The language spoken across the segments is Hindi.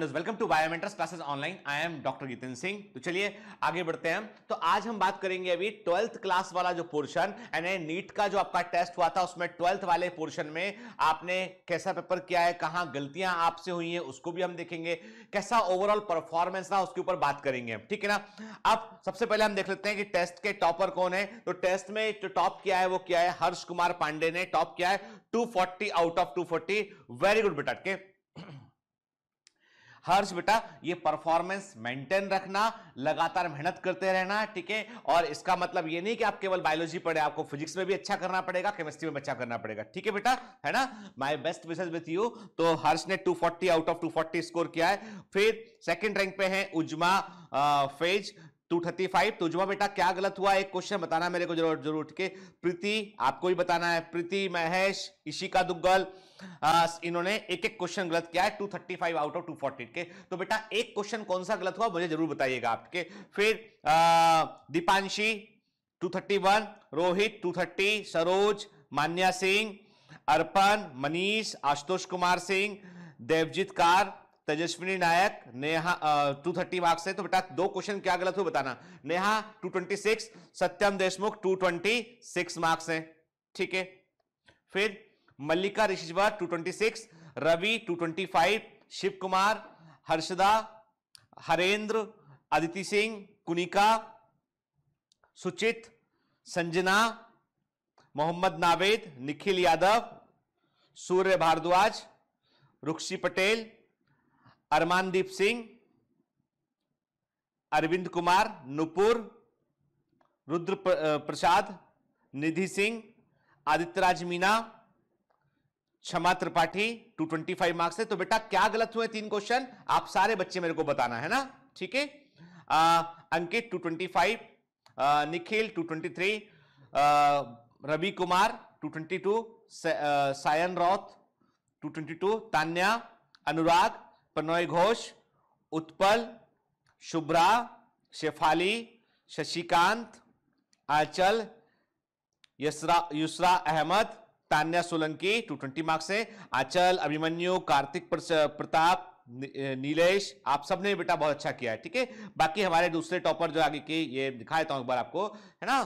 Standards welcome to biometrics classes online I am doctor Geetan Singh तो चलिए आगे बढ़ते हैं तो आज हम बात करेंगे अभी ट्वेल्थ क्लास वाला जो पोर्शन यानी नीट का जो आपका टेस्ट हुआ था उसमें ट्वेल्थ वाले पोर्शन में आपने कैसा पेपर किया है कहाँ गलतियां आपसे हुई है उसको भी हम देखेंगे कैसा ओवरऑल परफॉर्मेंस था उसके ऊपर बात करेंगे ठीक है ना अब सबसे पहले हम देख लेते हैं कि टेस्ट के टॉपर कौन है तो टेस्ट में जो टॉप किया है वो किया है हर्ष कुमार पांडे ने टॉप किया है 240 आउट ऑफ 240 वेरी गुड बेटा के हर्ष बेटा ये परफॉर्मेंस मेंटेन रखना लगातार मेहनत करते रहना ठीक है और इसका मतलब ये नहीं कि आप केवल बायोलॉजी पढ़े आपको फिजिक्स में भी अच्छा करना पड़ेगा केमिस्ट्री में अच्छा करना पड़ेगा ठीक है बेटा है ना my best wishes with you तो हर्ष ने 240 आउट ऑफ 240 स्कोर किया है फिर सेकेंड रैंक पे है Uzma Faiz two thirty five तो जुआ बेटा क्या गलत हुआ एक क्वेश्चन बताना मेरे को जरूर जरूर ठीक है प्रीति आपको भी बताना है प्रीति महेश इशिका दुग्गल इन्होंने एक एक क्वेश्चन गलत किया है 235 आउट ऑफ टू फोर्टी के तो बेटा एक क्वेश्चन कौन सा गलत हुआ मुझे जरूर बताइएगा आपके फिर Deepanshi 231 Rohit 230 Saroj Manya Singh Arpan Manish Ashutosh Kumar Singh Devjit Kar Tejaswini Nayak Neha two thirty marks है तो बेटा दो क्वेश्चन क्या गलत हुआ बताना Neha two twenty six Satyam Deshmukh two twenty six marks है ठीक है फिर Mallika Rishivar two twenty six Ravi two twenty five Shiv Kumar Harshada Harendra Aditi Singh Kunika Suchit Sanjana Mohammad Naved Nikhil Yadav सूर्य भारद्वाज रुक्षी पटेल अरमानदीप सिंह अरविंद कुमार नुपुर रुद्र प्रसाद निधि सिंह आदित्य राज मीना क्षमा त्रिपाठी 225 मार्क्स है तो बेटा क्या गलत हुए तीन क्वेश्चन आप सारे बच्चे मेरे को बताना है ना ठीक है Ankit 225 five Nikhil 223 three Ravi Kumar 222 Sayan twenty 222 Tanya Anurag Pranay Ghosh Utpal Shubhra Shefali Shashikant Aachal Yusra Ahmed Tanya Solanki 220 marks से आचल अभिमन्यु कार्तिक प्रताप नीलेश आप सब ने बेटा बहुत अच्छा किया है ठीक है बाकी हमारे दूसरे टॉपर जो आगे के ये दिखा देता हूँ एक बार आपको है ना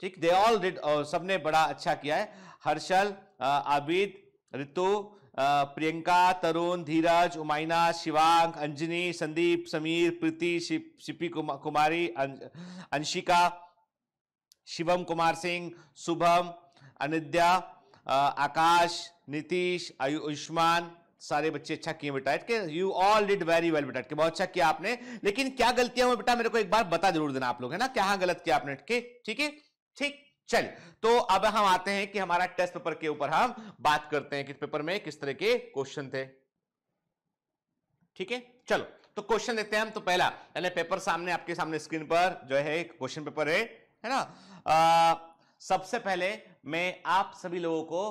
ठीक दे ऑल डिड सब ने बड़ा अच्छा किया है हर्षल आबिद ऋतु प्रियंका तरुण धीरज उमाइना शिवांग अंजनी संदीप समीर प्रीति शिप, शिपी कुमा, कुमारी अं-, अंशिका शिवम कुमार सिंह शुभम अनिद्या आकाश नीतीश आयुष्मान सारे बच्चे अच्छा किए बेटा okay you all did very well बेटा के बहुत अच्छा किया आपने लेकिन क्या गलतियां हुई बेटा मेरे को एक बार बता जरूर देना आप लोग है ना क्या गलत किया आपने के ठीक है ठीक चलिए तो अब हम आते हैं कि हमारा टेस्ट पेपर के ऊपर हम बात करते हैं किस पेपर में किस तरह के क्वेश्चन थे ठीक है चलो तो क्वेश्चन देते हैं हम तो पहला यानी पेपर सामने आपके सामने स्क्रीन पर जो है क्वेश्चन पेपर है है ना आ, सबसे पहले मैं आप सभी लोगों को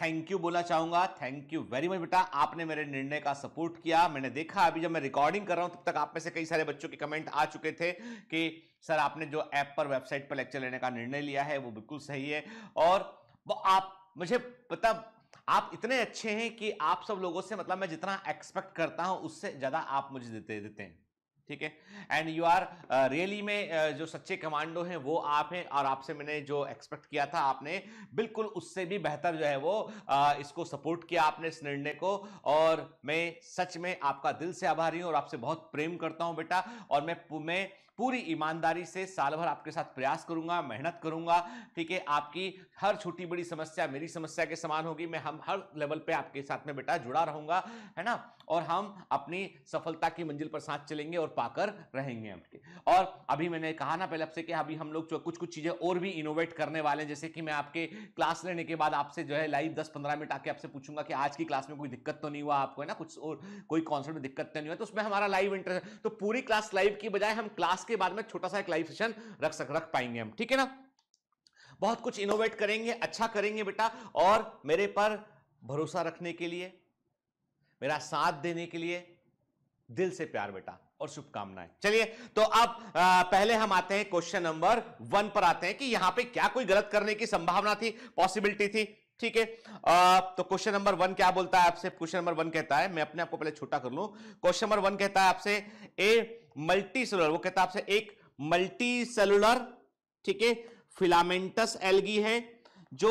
थैंक यू बोलना चाहूंगा थैंक यू वेरी मच बेटा आपने मेरे निर्णय का सपोर्ट किया मैंने देखा अभी जब मैं रिकॉर्डिंग कर रहा हूं तब तक आप में से कई सारे बच्चों के कमेंट आ चुके थे कि सर आपने जो ऐप पर वेबसाइट पर लेक्चर लेने का निर्णय लिया है वो बिल्कुल सही है और वो आप मुझे पता आप इतने अच्छे हैं कि आप सब लोगों से मतलब मैं जितना एक्सपेक्ट करता हूं उससे ज्यादा आप मुझे देते देते हैं ठीक है एंड यू आर रियली में uh, जो सच्चे कमांडो हैं वो आप हैं और आपसे मैंने जो एक्सपेक्ट किया था आपने बिल्कुल उससे भी बेहतर जो है वो uh, इसको सपोर्ट किया आपने इस निर्णय को और मैं सच में आपका दिल से आभारी हूँ और आपसे बहुत प्रेम करता हूँ बेटा और मैं मैं पूरी ईमानदारी से साल भर आपके साथ प्रयास करूंगा मेहनत करूंगा ठीक है आपकी हर छोटी बड़ी समस्या मेरी समस्या के समान होगी मैं हम हर लेवल पे आपके साथ में बेटा जुड़ा रहूंगा है ना और हम अपनी सफलता की मंजिल पर साथ चलेंगे और पाकर रहेंगे हम और अभी मैंने कहा ना पहले आपसे कि अभी हम लोग कुछ कुछ चीज़ें और भी इनोवेट करने वाले हैं जैसे कि मैं आपके क्लास लेने के बाद आपसे जो है लाइव दस पंद्रह मिनट आके आपसे पूछूंगा कि आज की क्लास में कोई दिक्कत तो नहीं हुआ आपको है ना कुछ और कोई कॉन्सर्ट में दिक्कत तो नहीं हुआ तो उसमें हमारा लाइव इंटरेस्ट तो पूरी क्लास लाइव की बजाय हम क्लास के बाद में छोटा सा एक लाइव सेशन रख सक रख पाएंगे हम ठीक है ना बहुत कुछ इनोवेट करेंगे अच्छा करेंगे बेटा और मेरे पर भरोसा रखने के लिए मेरा साथ देने के लिए दिल से प्यार बेटा और शुभकामनाएं चलिए तो अब पहले हम आते हैं क्वेश्चन नंबर वन पर आते हैं कि यहां पे क्या कोई गलत करने की संभावना थी पॉसिबिलिटी थी ठीक है तो क्वेश्चन नंबर वन क्या बोलता है आपसे क्वेश्चन नंबर वन कहता है मैं अपने आप को पहले छोटा कर लू क्वेश्चन नंबर वन कहता है आपसे ए मल्टी सेलुलर वो कहता है आपसे एक मल्टी सेलुलर ठीक है फिलामेंटस एलगी है जो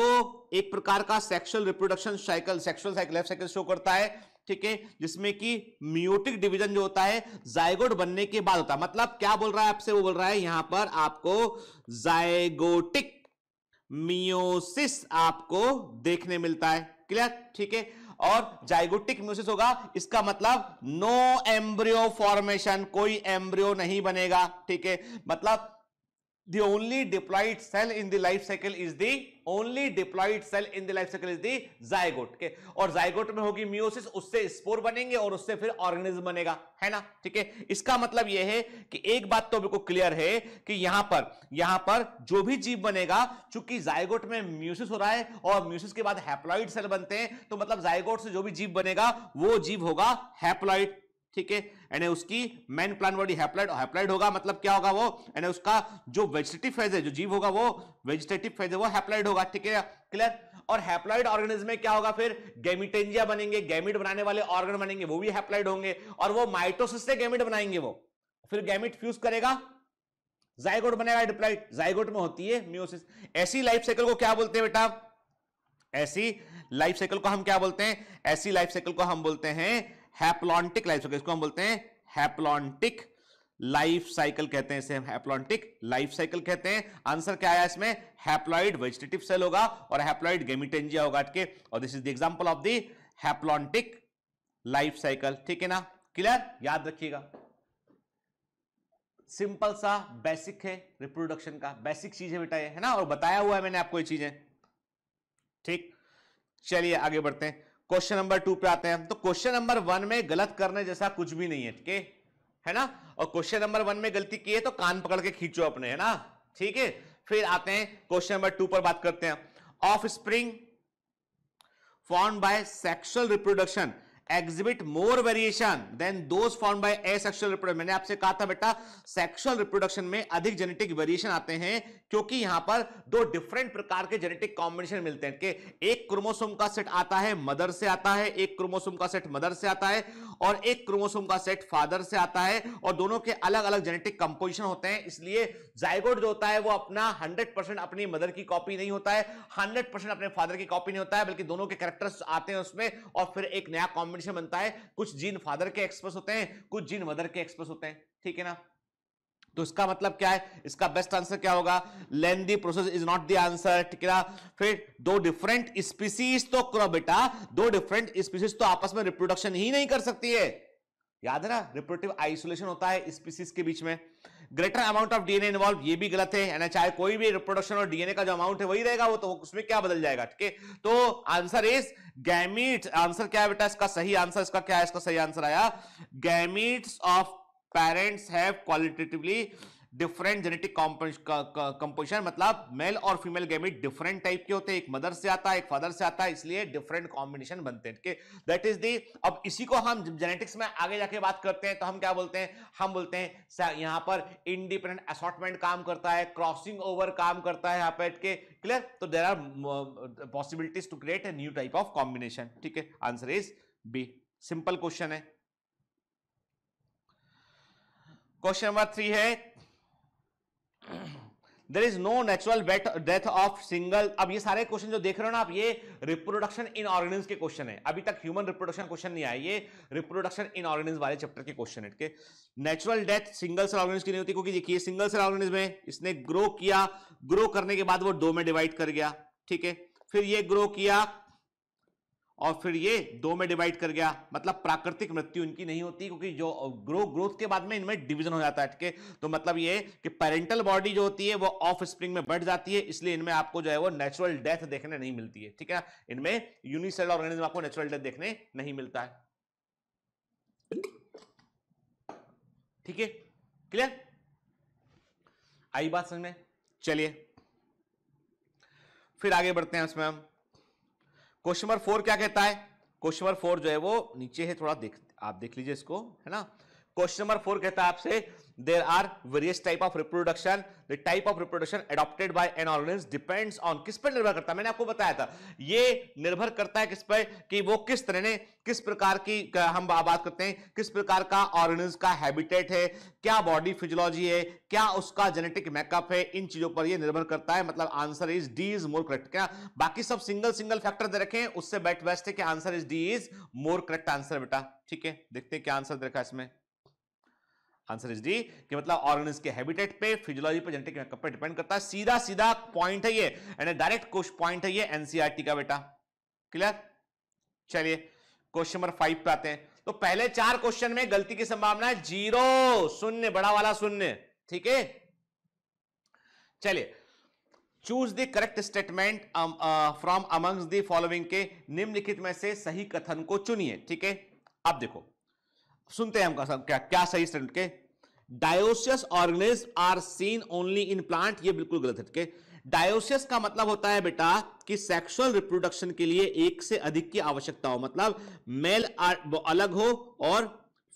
एक प्रकार का sexual reproduction cycle sexual cycle cycle show करता है ठीक है जिसमें कि म्यूटिक डिवीजन जो होता है जायगोट बनने के बाद होता है मतलब क्या बोल रहा है आपसे वो बोल रहा है यहां पर आपको जायगोटिक मियोसिस आपको देखने मिलता है क्लियर ठीक है और जाइगोटिक म्यूसिस होगा इसका मतलब नो एम्ब्रियो फॉर्मेशन कोई एम्ब्रियो नहीं बनेगा ठीक है मतलब the only diploid cell in the life cycle is the only diploid cell in the life cycle is the zygote के और zygote में होगी meiosis उससे स्पोर बनेंगे और उससे फिर ऑर्गेनिज्म बनेगा है ना ठीक है इसका मतलब यह है कि एक बात तो बिल्कुल क्लियर है कि यहां पर यहां पर जो भी जीव बनेगा चूंकि जायगोट में म्यूसिस हो रहा है और म्यूसिस के बाद हैप्लॉइड सेल बनते हैं तो मतलब जायगोट से जो भी जीव बनेगा वो जीव होगा हैप्लॉइड ठीक है यानी उसकी main plant body haploid haploid होगा मतलब क्या होगा वो यानी उसका जो वेजिटेटिव फेज है जो जीव होगा वो वेजिटेटिव फेज है वो हैप्लाइड होगा ठीक है क्लियर और हैप्लाइड ऑर्गेनिज्म में क्या होगा फिर गेमिटेंजिया बनेंगे गैमिट बनाने वाले ऑर्गन बनेंगे वो भी हैप्लाइड होंगे और वो माइटोसिस से गैमिट बनाएंगे वो फिर गैमिट फ्यूज करेगा जायगोट बनेगा डिप्लाइड जायगोट में होती है म्यूसिस ऐसी लाइफ साइकिल को क्या बोलते हैं बेटा ऐसी लाइफ साइकिल को हम क्या बोलते हैं ऐसी लाइफ साइकिल को हम बोलते हैं हैप्लॉन्टिक लाइफ साइकिल इसको हम बोलते हैं हैप्लॉन्टिक लाइफ साइकिल कहते हैं इसे हम हैप्लॉन्टिक लाइफ साइकिल कहते हैं आंसर क्या आया इसमें हैप्लॉइड वेजिटेटिव सेल होगा और हैप्लॉइड गेमिटेंजिया होगा के और this is the example of the haplontic life cycle ठीक है ना क्लियर याद रखिएगा सिंपल सा बेसिक है रिप्रोडक्शन का बेसिक चीज है बेटा ये है ना और बताया हुआ है मैंने आपको ये चीजें ठीक चलिए आगे बढ़ते हैं क्वेश्चन नंबर टू पे आते हैं तो क्वेश्चन नंबर वन में गलत करने जैसा कुछ भी नहीं है ठीक है है ना और क्वेश्चन नंबर वन में गलती की है तो कान पकड़ के खींचो अपने है ना ठीक है फिर आते हैं क्वेश्चन नंबर टू पर बात करते हैं offspring form by sexual reproduction exhibit more variation than those form by asexual reproduction मैंने आपसे कहा था बेटा सेक्सुअल रिप्रोडक्शन में अधिक जेनेटिक वेरिएशन आते हैं क्योंकि यहां पर दो डिफरेंट प्रकार के जेनेटिक कॉम्बिनेशन मिलते हैं कि एक क्रोमोसोम का सेट आता है मदर से आता है एक क्रोमोसोम का सेट मदर से आता है और एक क्रोमोसोम का सेट फादर से आता है और दोनों के अलग अलग जेनेटिक कंपोजिशन होते हैं इसलिए जायगोट जो होता है वो अपना 100% अपनी मदर की कॉपी नहीं होता है 100% अपने फादर की कॉपी नहीं होता है बल्कि दोनों के कैरेक्टर्स आते हैं उसमें और फिर एक नया कॉम्बिनेशन कॉम्बिनेशन बनता है कुछ जीन फादर के एक्सप्रेस होते हैं कुछ जीन मदर के एक्सप्रेस होते हैं ठीक है ना तो इसका मतलब क्या है इसका बेस्ट आंसर क्या होगा lengthy process is not the answer ठीक है ना फिर दो डिफरेंट स्पीसीज तो करो बेटा दो डिफरेंट स्पीसीज तो आपस में रिप्रोडक्शन ही नहीं कर सकती है याद है ना रिप्रोडक्टिव आइसोलेशन होता है स्पीसीज के बीच में greater amount of DNA involve ये भी गलत है ना चाहे कोई भी रिप्रोडक्शन और डीएनए का जो अमाउंट है वही रहेगा वो तो उसमें क्या बदल जाएगा ठीक है तो आंसर इज गैमीट आंसर क्या है बेटा इसका सही आंसर इसका क्या है इसका सही आंसर आया gametes of parents have qualitatively different genetic composition मतलब मेल और फीमेल गैमिट डिफरेंट टाइप के होते हैं एक मदर से आता है एक फादर से आता है इसलिए डिफरेंट कॉम्बिनेशन बनते हैं दैट इज दी अब इसी को हम जेनेटिक्स में आगे जाके बात करते हैं तो हम क्या बोलते हैं हम बोलते हैं यहां पर इंडिपेंडेंट असॉटमेंट काम करता है क्रॉसिंग ओवर काम करता है यहाँ पर के क्लियर तो there are possibilities to create a new type of combination ठीक है answer is B simple question है क्वेश्चन नंबर थ्री है there is no natural death of single अब ये सारे क्वेश्चन जो देख रहे हो ना आप ये रिप्रोडक्शन इन ऑर्गेनिज के क्वेश्चन है अभी तक ह्यूमन रिप्रोडक्शन क्वेश्चन नहीं आया ये रिप्रोडक्शन इन ऑर्गेनिज वाले चैप्टर के क्वेश्चन है natural death single cell organism की नहीं होती क्योंकि देखिए सिंगल सेल ऑर्गेनिज में इसने ग्रो किया ग्रो करने के बाद वो दो में डिवाइड कर गया ठीक है फिर ये ग्रो किया और फिर ये दो में डिवाइड कर गया मतलब प्राकृतिक मृत्यु इनकी नहीं होती क्योंकि जो ग्रो ग्रोथ के बाद में इनमें डिवीजन हो जाता है ठीक है तो मतलब ये कि पेरेंटल बॉडी जो होती है वो ऑफ स्प्रिंग में बढ़ जाती है इसलिए इनमें आपको जो है वो नेचुरल डेथ देखने नहीं मिलती है ठीक है इनमें यूनिसेल ऑर्गेनिज्म आपको नेचुरल डेथ देखने नहीं मिलता है ठीक है क्लियर आई बात समझ में चलिए फिर आगे बढ़ते हैं उसमें हम क्वेश्चन नंबर फोर क्या कहता है क्वेश्चन नंबर फोर जो है वो नीचे है थोड़ा देख आप देख लीजिए इसको है ना क्वेश्चन नंबर फोर कहता है आपसे there are various type of reproduction the type of reproduction adopted by an organism depends on किस पर निर्भर करता है मैंने आपको बताया था ये निर्भर करता है किस पर कि वो किस तरह ने किस प्रकार की हम बात करते हैं किस प्रकार का ऑर्गेनिज का हैबिटेट है क्या बॉडी फिजियोलॉजी है क्या उसका जेनेटिक मेकअप है इन चीजों पर ये निर्भर करता है मतलब answer is D is more correct क्या बाकी सब सिंगल सिंगल फैक्टर दे रखे हैं उससे बेट बेस्ट है कि answer is D is more correct answer बेटा ठीक है देखते हैं क्या आंसर दे देखा इसमें आंसर इज डी कि मतलब ऑर्गेनिज के हैबिटेट पे फिजियोलॉजी पे जेनेटिक मेकअप पे डिपेंड करता है सीधा सीधा पॉइंट है ये एंड डायरेक्ट क्वेश्चन पॉइंट है ये एनसीआरटी e का बेटा क्लियर चलिए क्वेश्चन नंबर फाइव पे आते हैं तो पहले चार क्वेश्चन में गलती की संभावना है जीरो शून्य बड़ा वाला शून्य ठीक है चलिए choose the correct statement from amongst the following के निम्नलिखित में से सही कथन को चुनिए ठीक है अब देखो सुनते हैं हम क्या क्या सही स्टेटमेंट के dioecious organism are seen only in plant ये बिल्कुल गलत है है डायोसियस का मतलब होता है बेटा कि सेक्सुअल रिप्रोडक्शन के लिए एक से अधिक की आवश्यकता हो मतलब मेल अलग हो और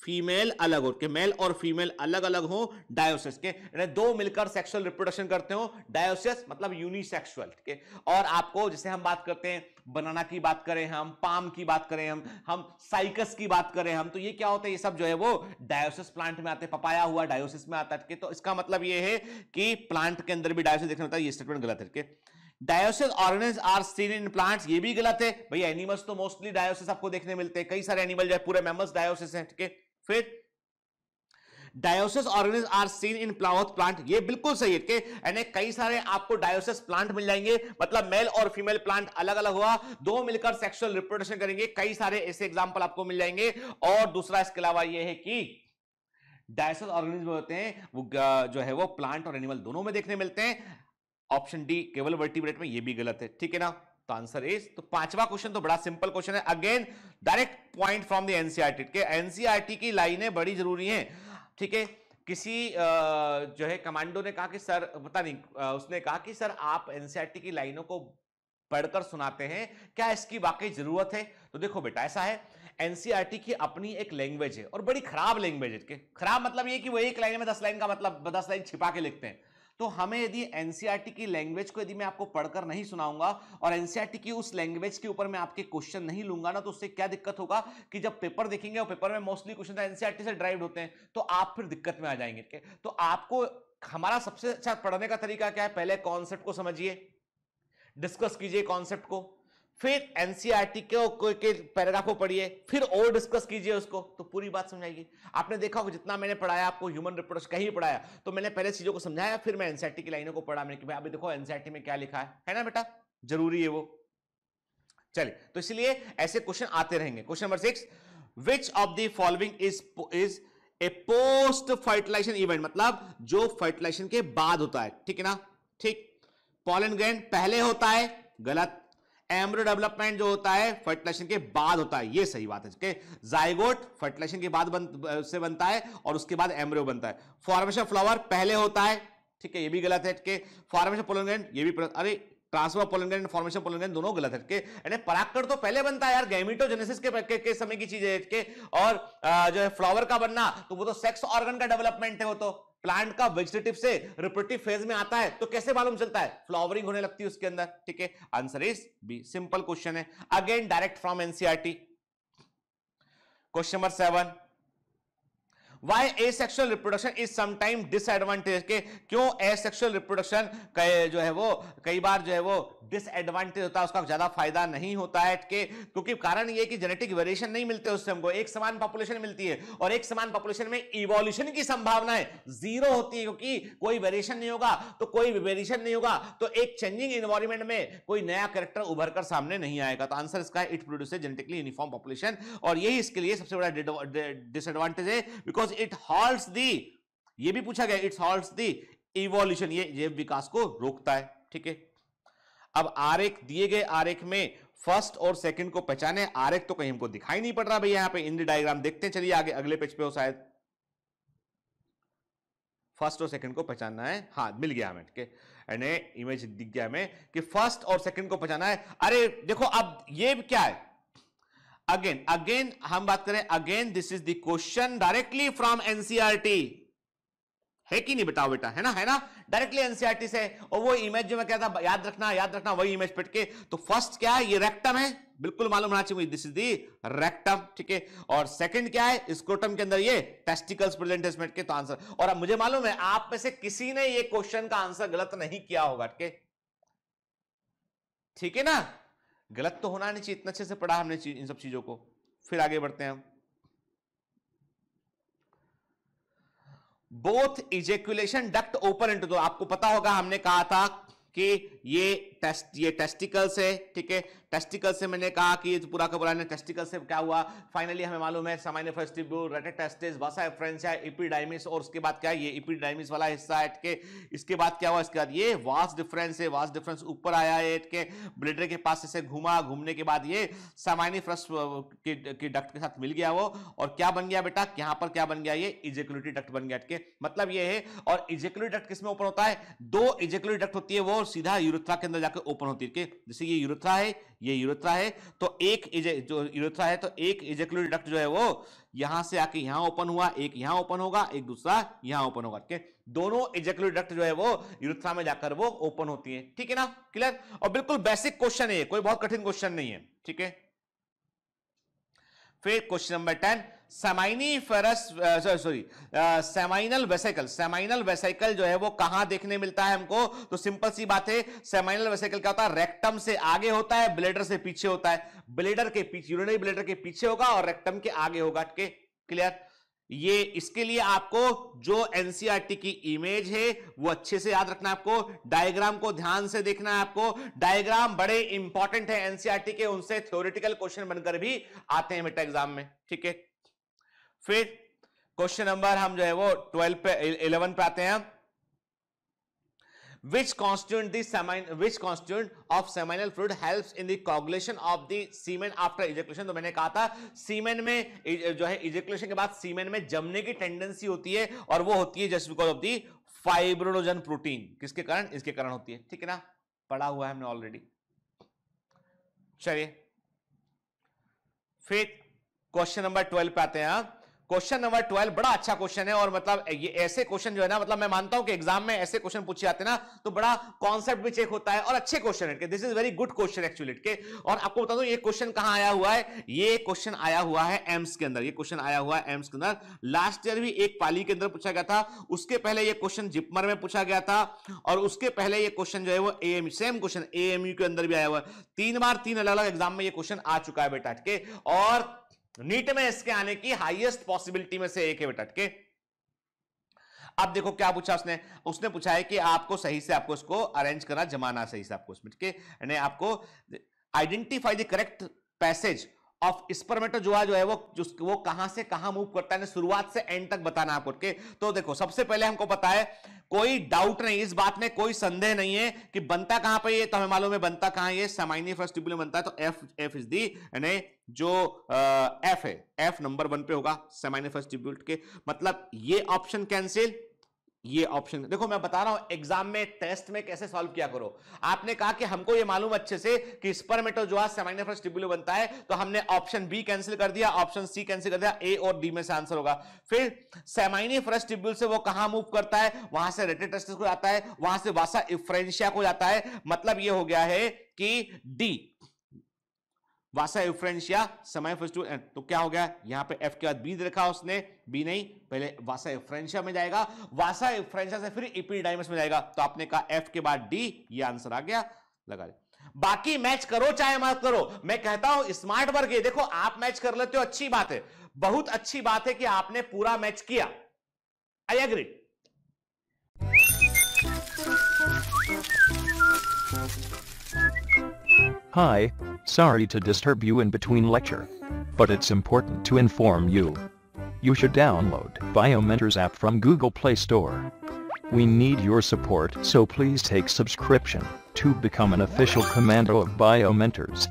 फीमेल अलग हो के मेल और फीमेल अलग अलग हो डायोसिस के दो मिलकर सेक्सुअल रिप्रोडक्शन करते हो डायोसिस मतलब यूनिसेक्सुअल ठीक है और आपको जैसे हम बात करते हैं बनाना की बात करें हम पाम की बात करें हम हम साइकस की बात करें हम तो ये क्या होता है ये सब जो है वो डायोसिस प्लांट में आते पपाया हुआ डायोसिस में आता है तो इसका मतलब ये है कि प्लांट के अंदर भी डायोसिस देखना होता है ये स्टेटमेंट गलत है dioecious organism are seen in plants ये भी गलत है भैया एनिमल्स तो मोस्टली डायोसिस आपको देखने मिलते हैं कई सारे एनिमल जो है पूरे मेमल्स डायोसिस हैं ठीक है फिर dioecious organism are seen in प्लाउथ प्लांट ये बिल्कुल सही है के यानी कई सारे आपको डायोसिस प्लांट मिल जाएंगे मतलब मेल और फीमेल प्लांट अलग अलग हुआ दो मिलकर सेक्सुअल रिप्रोडक्शन करेंगे कई सारे ऐसे एग्जाम्पल आपको मिल जाएंगे और दूसरा इसके अलावा यह है कि डायोसिस ऑर्गेनिज होते हैं वो जो है वो प्लांट और एनिमल दोनों में देखने मिलते हैं ऑप्शन डी केवल वर्टिब्रेट में ये भी गलत है ठीक है ना तो आंसर इज तो पांचवा क्वेश्चन तो बड़ा सिंपल क्वेश्चन है again direct point from the NCERT के एनसीआरटी e की लाइनें बड़ी जरूरी हैं ठीक है किसी जो है कमांडो ने कहा कि सर पता नहीं उसने कहा कि सर आप एनसीआरटी e की लाइनों को पढ़कर सुनाते हैं क्या इसकी वाकई जरूरत है तो देखो बेटा ऐसा है एनसीआरटी e की अपनी एक लैंग्वेज है और बड़ी खराब लैंग्वेज है खराब मतलब ये कि वो एक लाइन में दस लाइन का मतलब दस लाइन छिपा के लिखते हैं तो हमें यदि एनसीईआरटी e की लैंग्वेज को यदि मैं आपको पढ़कर नहीं सुनाऊंगा और एनसीईआरटी e की उस लैंग्वेज के ऊपर मैं आपके क्वेश्चन नहीं लूंगा ना तो उससे क्या दिक्कत होगा कि जब पेपर देखेंगे और पेपर में मोस्टली क्वेश्चन एनसीआरटी से ड्राइव होते हैं तो आप फिर दिक्कत में आ जाएंगे तो आपको हमारा सबसे अच्छा पढ़ने का तरीका क्या है पहले कॉन्सेप्ट को समझिए डिस्कस कीजिए कॉन्सेप्ट को फिर एनसीआरटी e के, के पैराग्राफ को पढ़िए फिर और डिस्कस कीजिए उसको तो पूरी बात समझाइए आपने देखा होगा जितना मैंने पढ़ाया आपको ह्यूमन रिपोर्ट कहीं पढ़ाया तो मैंने पहले चीजों को समझाया फिर मैं एनसीआरटी e की लाइनों को पढ़ा मैंने कि भाई अभी देखो एनसीआरटी e में क्या लिखा है है ना बेटा जरूरी है वो चलिए तो इसलिए ऐसे क्वेश्चन आते रहेंगे question number six which of the following is is a post fertilization event मतलब जो फर्टिलाइजेशन के बाद होता है ठीक है ना ठीक पॉलन ग्रेन पहले होता है गलत एम्ब्रो डेवलपमेंट जो होता है फर्टिलाइजेशन के बाद होता है ये सही बात है okay? जाइगोट फर्टिलाइजेशन के बाद बन, से बनता है और उसके बाद एम्ब्रो बनता है फॉर्मेशन फ्लावर पहले होता है ठीक है ये भी गलत है ठीक है फॉर्मेशन पोलोग्रेंट ये भी अरे ट्रांसफर पोलोग्रेंट फॉर्मेशन पोलोग्रेंट दोनों गलत है ठीक यानी परागकण तो पहले बनता है यार गैमिटोजेनेसिस के, के, के समय की चीज है और जो है फ्लावर का बनना तो वो तो सेक्स ऑर्गन का डेवलपमेंट है वो तो प्लांट का वेजिटेटिव से रिपोर्टिव फेज में आता है तो कैसे मालूम चलता है फ्लावरिंग होने लगती है उसके अंदर ठीक है answer is B simple question है again direct from NCERT question number seven why asexual reproduction is sometime disadvantage के क्यों ए सेक्शुअल रिप्रोडक्शन जो है वो कई बार जो है वो डिसएडवांटेज होता है उसका ज्यादा फायदा नहीं होता है के क्योंकि कारण ये कि जेनेटिक वेरिएशन नहीं मिलते उससे हमको एक समान पॉपुलेशन मिलती है और एक समान पॉपुलेशन में इवोल्यूशन की है जीरो होती है क्योंकि कोई वेरिएशन नहीं होगा तो कोई वेरिएशन नहीं होगा तो एक चेंजिंग इन्वायरमेंट में कोई नया करेक्टर उभर कर सामने नहीं आएगा तो आंसर इसका it produce genetically uniform population और यही इसके लिए सबसे बड़ा डिसएडवांटेज है बिकॉज इट हॉल्ट दी ये भी पूछा गया इट्स हॉल्ट दी इवोल्यूशन ये जैव विकास को रोकता है ठीक है अब आरेख दिए गए आरेख में फर्स्ट और सेकंड को पहचाने आरेख तो कहीं हमको दिखाई नहीं पड़ रहा भैया यहां पे इन डायग्राम देखते हैं चलिए आगे अगले पेज पे हो शायद फर्स्ट और सेकंड को पहचानना है हाँ मिल गया हमें ठीक है इमेज दिख गया हमें कि फर्स्ट और सेकंड को पहचाना है अरे देखो अब ये क्या है अगेन अगेन हम बात करें again this is the question directly from NCERT है कि नहीं बेटा बेटा है ना है ना डायरेक्टली एनसीआरटी e से और वो इमेज जो मैं कहता याद रखना याद रखना वही इमेज पिट के तो फर्स्ट क्या है ये रेक्टम है बिल्कुल मालूम होना चाहिए दिस इज दी रेक्टम ठीक है और सेकंड क्या है स्क्रोटम के अंदर ये टेस्टिकल्स प्रेजेंट है के तो आंसर और अब मुझे मालूम है आप में से किसी ने ये क्वेश्चन का आंसर गलत नहीं किया होगा ठीक है ना गलत तो होना नहीं चाहिए इतना अच्छे से पढ़ा हमने इन सब चीज़ों को फिर आगे बढ़ते हैं both ejaculation duct open into दो आपको पता होगा हमने कहा था कि ये टेस्ट ये टेस्टिकल्स है ठीक है टेस्टिकल से मैंने कहा कि ये जो पूरा का पूरा टेस्टिकल से क्या हुआ फाइनली हमें मालूम है सामान्य फेस्टिब्यूल रेटेड टेस्टिस बसा फ्रेंच है इपीडाइमिस और उसके बाद क्या है ये इपीडाइमिस वाला हिस्सा है ठीक है इसके बाद क्या हुआ इसके बाद ये वास डिफरेंस है वास डिफरेंस ऊपर आया है ठीक है ब्लेडर के पास इसे घुमा घूमने के बाद ये सामान्य फ्रस्ट के डक्ट के साथ मिल गया वो और क्या बन गया बेटा यहां पर क्या बन गया ये इजेकुलटी डक्ट बन गया ठीक है मतलब ये है और इजेकुलटी डक्ट किसमें ऊपर होता है दो इजेकुलटी डक्ट होती है वो सीधा यूरिथ्रा के अंदर जाकर जाकर ओपन होती है जैसे ये यूरेथ्रा है ये यूरेथ्रा है तो एक जो यूरेथ्रा है तो एक इजेकुलर डक्ट जो है वो यहां से आके यहां ओपन हुआ एक यहां ओपन होगा एक दूसरा यहां ओपन होगा ठीक है दोनों इजेकुलर डक्ट जो है वो यूरेथ्रा में जाकर वो ओपन होती है ठीक है ना क्लियर और बिल्कुल बेसिक क्वेश्चन है कोई बहुत कठिन क्वेश्चन नहीं है ठीक है फिर question number ten seminiferous sorry seminal vesicle seminal vesicle जो है वो कहां देखने मिलता है हमको तो सिंपल सी बात है सेमाइनल वेसाइकल क्या होता है रेक्टम से आगे होता है ब्लेडर से पीछे होता है ब्लेडर के पीछे यूरिनरी ब्लेडर के पीछे होगा और रेक्टम के आगे होगा के क्लियर ये इसके लिए आपको जो एनसीईआरटी e की इमेज है वो अच्छे से याद रखना है आपको डायग्राम को ध्यान से देखना है आपको डायग्राम बड़े इंपॉर्टेंट है एनसीईआरटी e के उनसे थ्योरेटिकल क्वेश्चन बनकर भी आते हैं बेटा एग्जाम में ठीक है फिर क्वेश्चन नंबर हम जो है वो ट्वेल्व पे इलेवन पे आते हैं विच कॉन्स्टिट्यूंट दिन which constituent of seminal fluid help in coagulation of coagulation of the तो मैंने कहा था सीमेन में जो है इजेकुलेशन के बाद सीमेन में जमने की टेंडेंसी होती है और वो होती है just because of the fibrinogen protein किसके कारण इसके कारण होती है ठीक है ना पढ़ा हुआ है हमने ऑलरेडी चलिए फिर क्वेश्चन नंबर ट्वेल्व पे आते हैं आप क्वेश्चन नंबर ट्वेल्व बड़ा अच्छा क्वेश्चन है और मतलब ये ऐसे क्वेश्चन जो है ना मतलब मैं मानता हूं कि एग्जाम में ऐसे क्वेश्चन पूछे जाते ना तो बड़ा कॉन्सेप्ट भी चेक होता है और अच्छे क्वेश्चन है this is very good question actually के और आपको बता दू ये क्वेश्चन कहां आया हुआ है ये क्वेश्चन आया हुआ है एम्स के अंदर ये क्वेश्चन आया हुआ है एम्स के अंदर लास्ट ईयर भी एक पाली के अंदर पूछा गया था उसके पहले यह क्वेश्चन जिपमर में पूछा गया था और उसके पहले यह क्वेश्चन जो है वो एम सेम क्वेश्चन एएमयू के अंदर भी आया हुआ है तीन बार तीन अलग अलग एग्जाम में यह क्वेश्चन आ चुका है बेटा के और नीट में इसके आने की हाईएस्ट पॉसिबिलिटी में से एक है बेटा के अब देखो क्या पूछा उसने उसने पूछा है कि आपको सही से आपको इसको अरेंज करना जमाना सही से आपको उसमें ठीक है आपको identify the correct passage of spermatozoa जो है वो वो कहां से कहां मूव करता है शुरुआत से एंड तक बताना आपको के तो देखो सबसे पहले हमको पता है कोई डाउट नहीं इस बात में कोई संदेह नहीं है कि बनता कहां पर ये तो हमें मालूम है बनता कहां ये सामाइनी फर्स्ट में बनता है तो एफ एफ इज दी यानी जो एफ है एफ नंबर वन पे होगा सेमाइनिफर्स्ट के मतलब ये ऑप्शन कैंसिल ये ऑप्शन देखो मैं बता रहा हूं एग्जाम में टेस्ट में कैसे सॉल्व किया करो आपने कहा कि हमको ये मालूम अच्छे से कि स्पर्मेटोजोआ बनता है तो हमने ऑप्शन बी कैंसिल कर दिया ऑप्शन सी कैंसिल कर दिया ए और डी में से आंसर होगा फिर फ्रस्ट टिब्यूल से वो कहां मूव करता है वहां से रेटेड को जाता है वहां से वासा इफ्रेंशिया को जाता है मतलब यह हो गया है कि डी वासा इफ्रेंस या समय टू एंड तो क्या हो गया यहाँ पे एफ के बाद बी रखा उसने बी नहीं पहले वासा इफ्रेंशिया में जाएगा वासा इफ्रेंशिया से फिर इपीडाइमस में जाएगा तो आपने कहा एफ के बाद डी ये आंसर आ गया लगा ले बाकी मैच करो चाहे मत करो मैं कहता हूं स्मार्ट वर्ग ये देखो आप मैच कर लेते हो अच्छी बात है बहुत अच्छी बात है कि आपने पूरा मैच किया I agree Hi, Sorry to disturb you in between lecture. But it's important to inform you. You should download Biomentors app from Google Play Store. We need your support so please take subscription to become an official commando of Biomentors.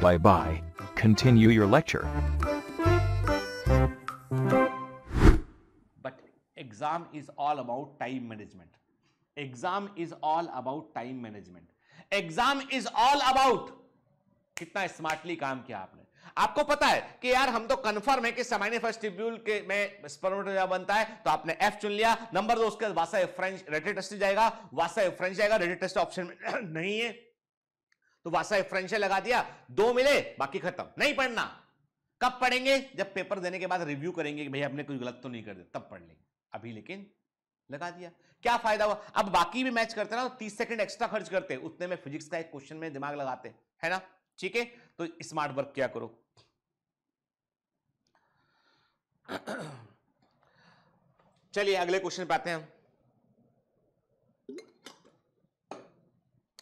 Bye bye. Continue your lecture. But exam is all about time management. Exam is all about time management. Exam is all about कितना स्मार्टली काम किया आपने आपको पता है कि यार हम तो कंफर्म है कि सेमाइनी फर्स्ट ट्रिब्यूल के में स्पर्मोटोजा बनता है तो आपने एफ चुन लिया नंबर दो उसके वासा फ्रेंच रेटेड टेस्ट जाएगा वासा फ्रेंच जाएगा रेटेड टेस्ट ऑप्शन में नहीं है तो वासा फ्रेंच लगा दिया दो मिले बाकी खत्म नहीं पढ़ना कब पढ़ेंगे जब पेपर देने के बाद रिव्यू करेंगे कि भाई हमने कुछ गलत तो नहीं कर दिया तब पढ़ लेंगे अभी लेकिन लगा दिया क्या फायदा हुआ अब बाकी भी मैच करते ना तो तीस सेकंड एक्स्ट्रा खर्च करते उतने में फिजिक्स का एक क्वेश्चन में दिमाग लगाते है ना ठीक है तो स्मार्ट वर्क क्या करो चलिए अगले क्वेश्चन पे आते हैं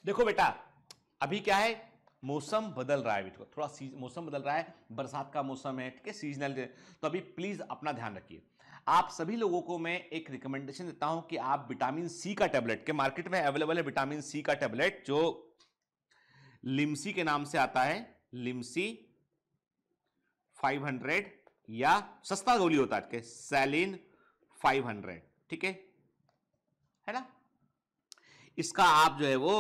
देखो बेटा अभी क्या है मौसम बदल रहा है बेटा थोड़ा मौसम बदल रहा है बरसात का मौसम है ठीक है सीजनल तो अभी प्लीज अपना ध्यान रखिए आप सभी लोगों को मैं एक रिकमेंडेशन देता हूं कि आप विटामिन सी का टैबलेट के मार्केट में अवेलेबल है विटामिन सी का टैबलेट जो लिम्सी के नाम से आता है लिम्सी 500 या सस्ता गोली होता है सैलिन 500 ठीक है है ना इसका आप जो है वो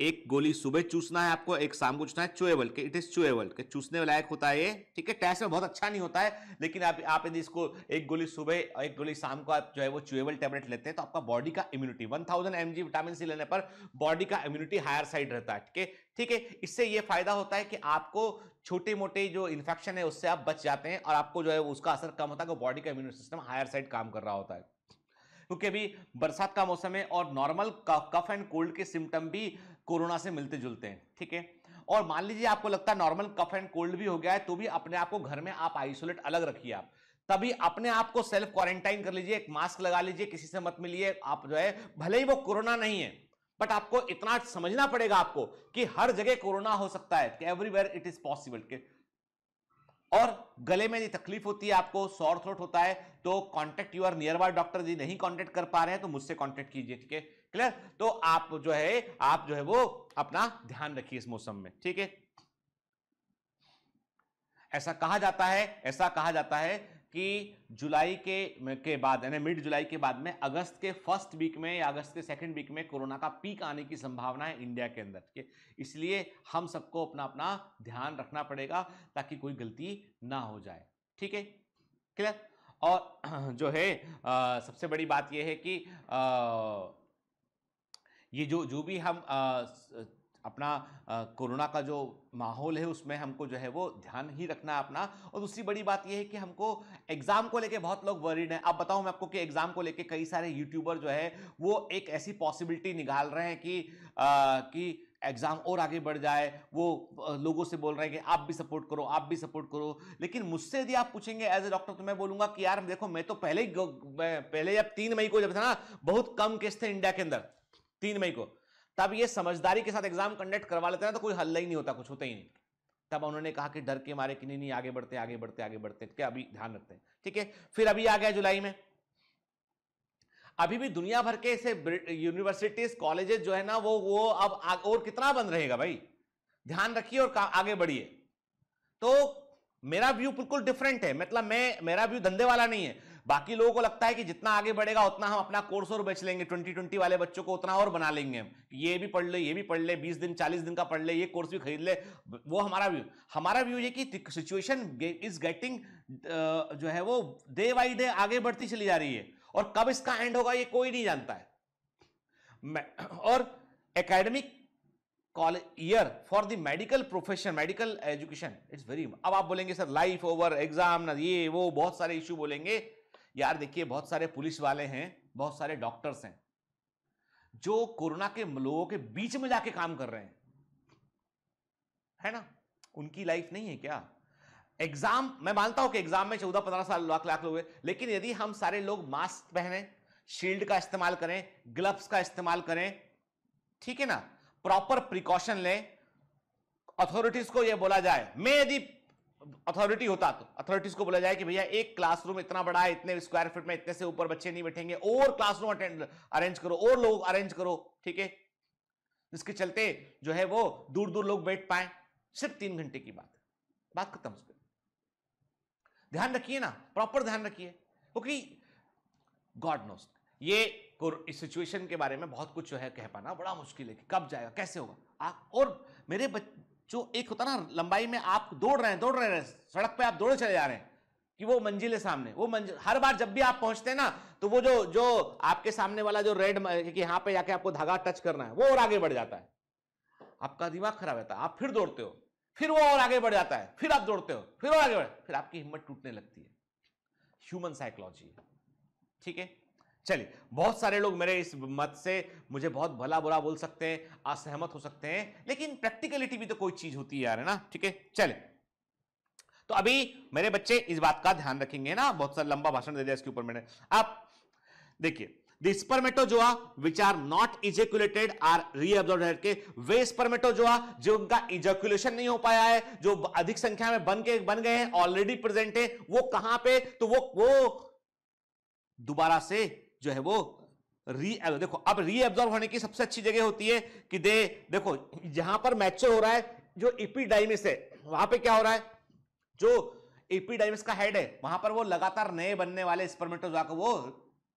एक गोली सुबह चूसना है आपको एक शाम को चूसना है चुएबल के इट इज चुएबल के चूसने लायक होता है ये ठीक है टेस्ट में बहुत अच्छा नहीं होता है लेकिन आप आप यदि इसको एक गोली सुबह और एक गोली शाम को आप जो है वो चुएबल टेबलेट लेते हैं तो आपका बॉडी का immunity 1000 thousand M vitamin C लेने पर बॉडी का इम्यूनिटी हायर साइड रहता है ठीक है ठीक है इससे ये फायदा होता है कि आपको छोटे मोटे जो इन्फेक्शन है उससे आप बच जाते हैं और आपको जो है उसका असर कम होता है बॉडी का इम्यून सिस्टम हायर साइड काम कर रहा होता है क्योंकि अभी बरसात का मौसम है और नॉर्मल कफ एंड कोल्ड के सिम्टम भी कोरोना से मिलते जुलते हैं ठीक है और मान लीजिए आपको लगता है नॉर्मल कफ एंड कोल्ड भी हो गया है तो भी अपने आप को घर में आप आइसोलेट अलग रखिए आप तभी अपने आप को सेल्फ क्वारंटाइन कर लीजिए एक मास्क लगा लीजिए किसी से मत मिलिए आप जो है भले ही वो कोरोना नहीं है बट आपको इतना समझना पड़ेगा आपको कि हर जगह कोरोना हो सकता है एवरीवेयर इट इज पॉसिबल के और गले में यदि तकलीफ होती है आपको सॉर थ्रोट होता है तो contact your nearby doctor यदि नहीं कांटेक्ट कर पा रहे हैं तो मुझसे कांटेक्ट कीजिए ठीक है क्लियर तो आप जो है आप जो है वो अपना ध्यान रखिए इस मौसम में ठीक है ऐसा कहा जाता है ऐसा कहा जाता है कि जुलाई के के बाद यानी मिड जुलाई के बाद में अगस्त के फर्स्ट वीक में या अगस्त के सेकंड वीक में कोरोना का पीक आने की संभावना है इंडिया के अंदर ठीक है इसलिए हम सबको अपना अपना ध्यान रखना पड़ेगा ताकि कोई गलती ना हो जाए ठीक है क्लियर और जो है आ, सबसे बड़ी बात यह है कि आ, ये जो जो भी हम आ, अपना कोरोना का जो माहौल है उसमें हमको जो है वो ध्यान ही रखना है अपना और दूसरी बड़ी बात यह है कि हमको एग्ज़ाम को लेके बहुत लोग वरीड हैं अब बताऊं मैं आपको कि एग्ज़ाम को लेके कई सारे यूट्यूबर जो है वो एक ऐसी पॉसिबिलिटी निकाल रहे हैं कि आ, कि एग्ज़ाम और आगे बढ़ जाए वो लोगों से बोल रहे हैं कि आप भी सपोर्ट करो आप भी सपोर्ट करो लेकिन मुझसे यदि आप पूछेंगे एज ए डॉक्टर तो मैं बोलूँगा कि यार देखो मैं तो पहले ही पहले जब तीन मई को जब था ना बहुत कम केस थे इंडिया के अंदर तीन मई को तब ये समझदारी के साथ एग्जाम कंडक्ट करवा लेते ना तो कोई हल्ला ही नहीं होता कुछ होता ही नहीं तब उन्होंने कहा कि डर के मारे कि नहीं नहीं आगे बढ़ते आगे बढ़ते आगे बढ़ते क्या अभी ध्यान रखते हैं ठीक है फिर अभी आ गया जुलाई में अभी भी दुनिया भर के ऐसे यूनिवर्सिटीज कॉलेजेस जो है ना वो वो अब और कितना बंद रहेगा भाई ध्यान रखिए और आगे बढ़िए तो मेरा व्यू बिल्कुल डिफरेंट है मतलब मैं मेरा व्यू धंधे वाला नहीं है बाकी लोगों को लगता है कि जितना आगे बढ़ेगा उतना हम अपना कोर्स और बेच लेंगे ट्वेंटी ट्वेंटी वाले बच्चों को उतना और बना लेंगे हम ये भी पढ़ ले ये भी पढ़ ले बीस दिन चालीस दिन का पढ़ ले ये कोर्स भी खरीद ले वो हमारा व्यू हमारा व्यू ये कि सिचुएशन इज गेटिंग जो है वो डे बाई डे आगे बढ़ती चली जा रही है और कब इसका एंड होगा ये कोई नहीं जानता है मैं, और academic college year for the medical profession medical education it's very अब आप बोलेंगे सर लाइफ ओवर एग्जाम ना ये वो बहुत सारे इश्यू बोलेंगे यार देखिए बहुत सारे पुलिस वाले हैं बहुत सारे डॉक्टर्स हैं जो कोरोना के लोगों के बीच में जाके काम कर रहे हैं है ना उनकी लाइफ नहीं है क्या एग्जाम मैं मानता हूं कि एग्जाम में चौदह पंद्रह साल लाख लाख लोग लेकिन यदि हम सारे लोग मास्क पहने शील्ड का इस्तेमाल करें ग्लव्स का इस्तेमाल करें ठीक है ना प्रॉपर प्रिकॉशन लें अथॉरिटीज को यह बोला जाए मैं यदि अथॉरिटी होता तो अथॉरिटीज को बोला जाए कि भैया एक क्लासरूम इतना बड़ा है इतने स्क्वायर फीट में इतने से ऊपर बच्चे नहीं बैठेंगे और क्लासरूम अटेंड अरेंज करो और लोग अरेंज करो ठीक है इसके चलते जो है वो दूर दूर लोग बैठ पाए सिर्फ तीन घंटे की बात बात खत्म ध्यान रखिए ना प्रॉपर ध्यान रखिए क्योंकि गॉड नोस ये इस सिचुएशन के बारे में बहुत कुछ जो है कह पाना बड़ा मुश्किल है कि कब जाएगा कैसे होगा आ, और मेरे बच, जो एक होता ना लंबाई में आप दौड़ रहे हैं दौड़ रहे हैं सड़क पे आप दौड़े चले जा रहे हैं कि वो मंजिल है सामने वो मंजिल हर बार जब भी आप पहुंचते हैं ना तो वो जो जो आपके सामने वाला जो रेड कि यहां पे जाके आपको धागा टच करना है वो और आगे बढ़ जाता है आपका दिमाग खराब रहता है आप फिर दौड़ते हो फिर वो और आगे बढ़ जाता है फिर आप दौड़ते हो फिर और आगे बढ़ फिर आपकी हिम्मत टूटने लगती है ह्यूमन साइकोलॉजी ठीक है चलिए बहुत सारे लोग मेरे इस मत से मुझे बहुत भला बुरा बोल सकते हैं असहमत हो सकते हैं लेकिन प्रैक्टिकलिटी भी तो कोई चीज होती है यार है ना ठीक है चले तो अभी मेरे बच्चे इस बात का ध्यान रखेंगे ना बहुत सारा लंबा भाषण दे दिया इसके ऊपर मैंने आप देखिए the which are not ejaculated are के वे जो उनका इजेकुलेशन नहीं हो पाया है जो अधिक संख्या में बन के बन गए हैं ऑलरेडी प्रेजेंट है वो कहां पे तो वो वो दोबारा से जो है वो री देखो अब रीएब्जॉर्ब होने की सबसे अच्छी जगह होती है कि दे देखो यहां पर मैच्योर हो रहा है जो इपीडाइमिस है वहां पे क्या हो रहा है जो एपीडाइमिस का हेड है वहां पर वो लगातार नए बनने वाले स्पर्मेटोजोआ को वो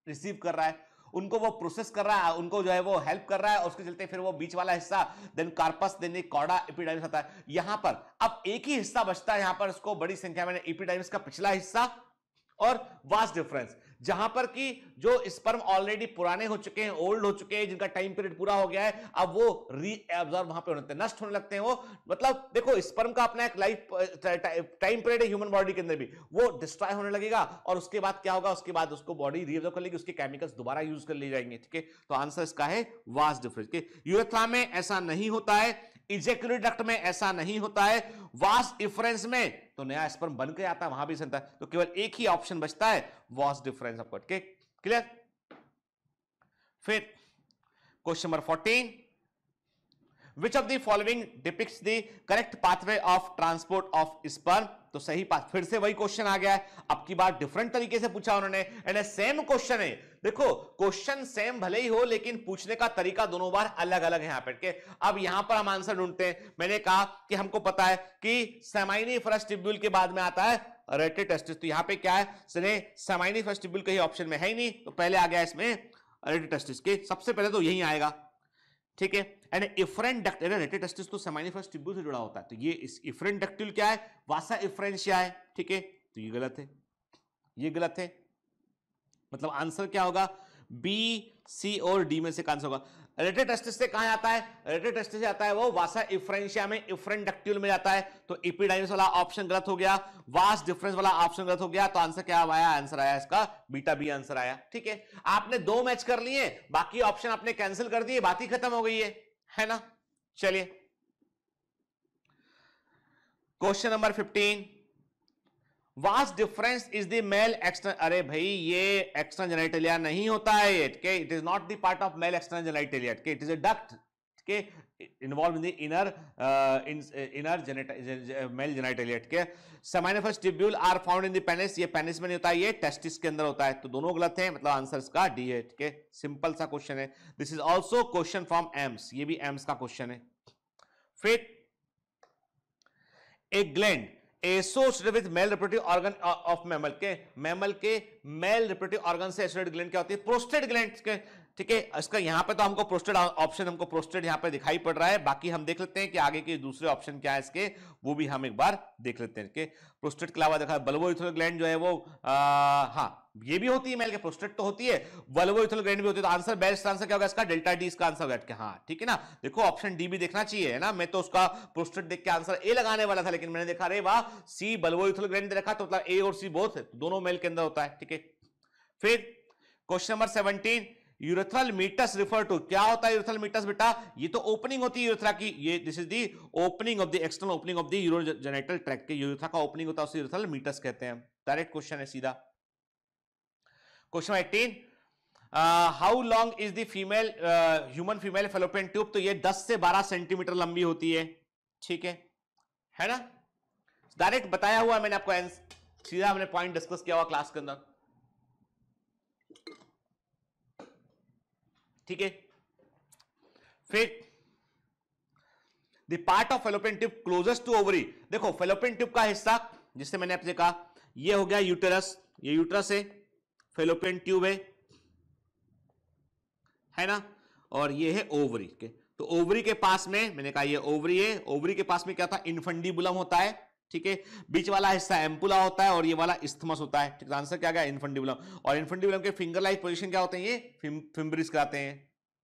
रिसीव कर रहा है उनको वो प्रोसेस कर रहा है उनको जो है वो हेल्प कर रहा है उसके चलते फिर वो बीच वाला हिस्सा then corpus then cauda epididymis आता है यहां पर अब एक ही हिस्सा बचता है यहां पर उसको बड़ी संख्या में एपिडाइमिस का पिछला हिस्सा और वास्ट डिफरेंस जहां पर कि जो स्पर्म ऑलरेडी पुराने हो चुके हैं ओल्ड हो चुके हैं जिनका टाइम पीरियड पूरा हो गया है अब वो रीएब्जॉर्व वहां पर होने नष्ट होने लगते हैं वो मतलब देखो स्पर्म का अपना एक लाइफ टाइम पीरियड है ह्यूमन बॉडी के अंदर भी वो डिस्ट्रॉय होने लगेगा और उसके बाद क्या होगा उसके बाद उसको बॉडी रीएब्जॉर्व कर लेगी उसके केमिकल्स दोबारा यूज कर लिए जाएंगे ठीक है तो आंसर इसका है वास्ट डिफरेंस यूरेथ्रा में ऐसा नहीं होता है इजेक्यूल डक्ट में ऐसा नहीं होता है वास्ट डिफरेंस में तो नया स्पर्म बन के आता है वहां भी संता है तो केवल एक ही ऑप्शन बचता है वॉस डिफरेंस ऑफ कट के क्लियर फिर question number fourteen which of the following depicts the correct pathway of transport of sperm तो सही पास फिर से वही क्वेश्चन आ गया है अब की बार डिफरेंट तरीके से पूछा उन्होंने एंड सेम क्वेश्चन है देखो क्वेश्चन सेम भले ही हो लेकिन पूछने का तरीका दोनों बार अलग अलग है यहां पर के अब यहां पर हम आंसर ढूंढते हैं मैंने कहा कि हमको पता है कि सेमाइनी फर्स्ट ट्रिब्यूल के बाद में आता है रेटेड टेस्टिस तो यहां पे क्या है सेमाइनी फर्स्ट ट्रिब्यूल कहीं ऑप्शन में है ही नहीं तो पहले आ गया इसमें रेटेड टेस्टिस के सबसे पहले तो यही आएगा ठीक है एंड इफरेंट डक्ट रेटेटेस्टिस तो सेमाइनिफस ट्यूब्यूल से जुड़ा होता है तो ये इस इफ्रेंट डक्टिल क्या है वासा इफ्रेंशिया है ठीक है तो ये गलत है ये गलत है मतलब आंसर क्या होगा बी सी और डी में से आंसर होगा रेटेड टेस्ट से कहा जाता है रेटेड टेस्ट से आता है वो वासा इफ्रेंशिया में इफ्रेंट डक्ट्यूल में जाता है तो इपीडाइमिस वाला ऑप्शन गलत हो गया वास डिफरेंस वाला ऑप्शन गलत हो गया तो आंसर क्या आया आंसर आया इसका बीटा बी आंसर आया ठीक है आपने दो मैच कर लिए बाकी ऑप्शन आपने कैंसिल कर दिए बात ही खत्म हो गई है है ना चलिए question number fifteen vas deferens is the male external अरे भाई ये एक्सटर्नल जेनाइटेलिया नहीं होता है इट के it is not the part of male external genitalia के इट इज अ डक्ट के involve in the inner inner male genitalia के seminiferous tubule are found in the penis ये पेनिस में नहीं होता है ये टेस्टिस के अंदर होता है तो दोनों गलत मतलब है मतलब आंसर इसका डी है के सिंपल सा क्वेश्चन है this is also question from AIIMS ये भी एम्स का क्वेश्चन है फिर a gland associated with male reproductive organ of mammal के मैमल के मेल रिप्रोडक्टिव ऑर्गन से एसोसिएटेड ग्लैंड क्या होती है प्रोस्टेट ग्लैंड के ठीक है इसका यहाँ पे तो हमको प्रोस्टेड ऑप्शन हमको प्रोस्टेड यहाँ पे दिखाई पड़ रहा है बाकी हम देख लेते हैं कि आगे के दूसरे ऑप्शन क्या है इसके वो भी हम एक बार देख लेते हैं प्रोस्टेट के अलावा देखा बल्बो इथोल ग्लैंड जो है वो हाँ ये भी होती है मेल के प्रोस्टेट तो होती है वल्वो इथोल ग्लैंड भी होती है तो आंसर बेस्ट आंसर क्या होगा इसका डेल्टा डी इसका आंसर बैठ के हाँ ठीक है ना देखो ऑप्शन डी भी देखना चाहिए है ना मैं तो उसका प्रोस्टेट देख के आंसर ए लगाने वाला था लेकिन मैंने देखा रे वाह सी बल्बो इथोल ग्लैंड देखा तो मतलब ए और सी बोथ दोनों मेल के अंदर होता है ठीक है फिर question number seventeen urethral meatus refer to क्या होता है यूरेथ्रल मीटस बेटा ये तो ओपनिंग होती है यूरेथ्रा की ये this is the opening of the external opening of the urogenital tract के यूरेथ्रा का ओपनिंग होता है उसे यूरेथ्रल मीटस कहते हैं डायरेक्ट क्वेश्चन है सीधा question eighteen how long is the female human female fallopian tube तो ये 10 से 12 सेंटीमीटर लंबी होती है ठीक है है ना डायरेक्ट बताया हुआ मैंने आपको सीधा हमने पॉइंट डिस्कस किया हुआ क्लास के अंदर ठीक है फिर the part of fallopian tube closest to ovary देखो फेलोपियन ट्यूब का हिस्सा जिससे मैंने आपसे कहा यह हो गया यूटरस ये यूटरस है फेलोपियन ट्यूब है है ना और ये है ओवरी के तो ओवरी के पास में मैंने कहा ये ओवरी है ओवरी के पास में क्या था इनफंडीबुलम होता है ठीक है बीच वाला हिस्सा एम्पुला होता है और ये वाला इस्थमस होता है ठीक आंसर तो क्या गया इन्फेंटिबुलम और इन्फेंटिबुलम के फिंगर लाइक पोजिशन क्या होते हैं ये फिम्ब्रिस कराते हैं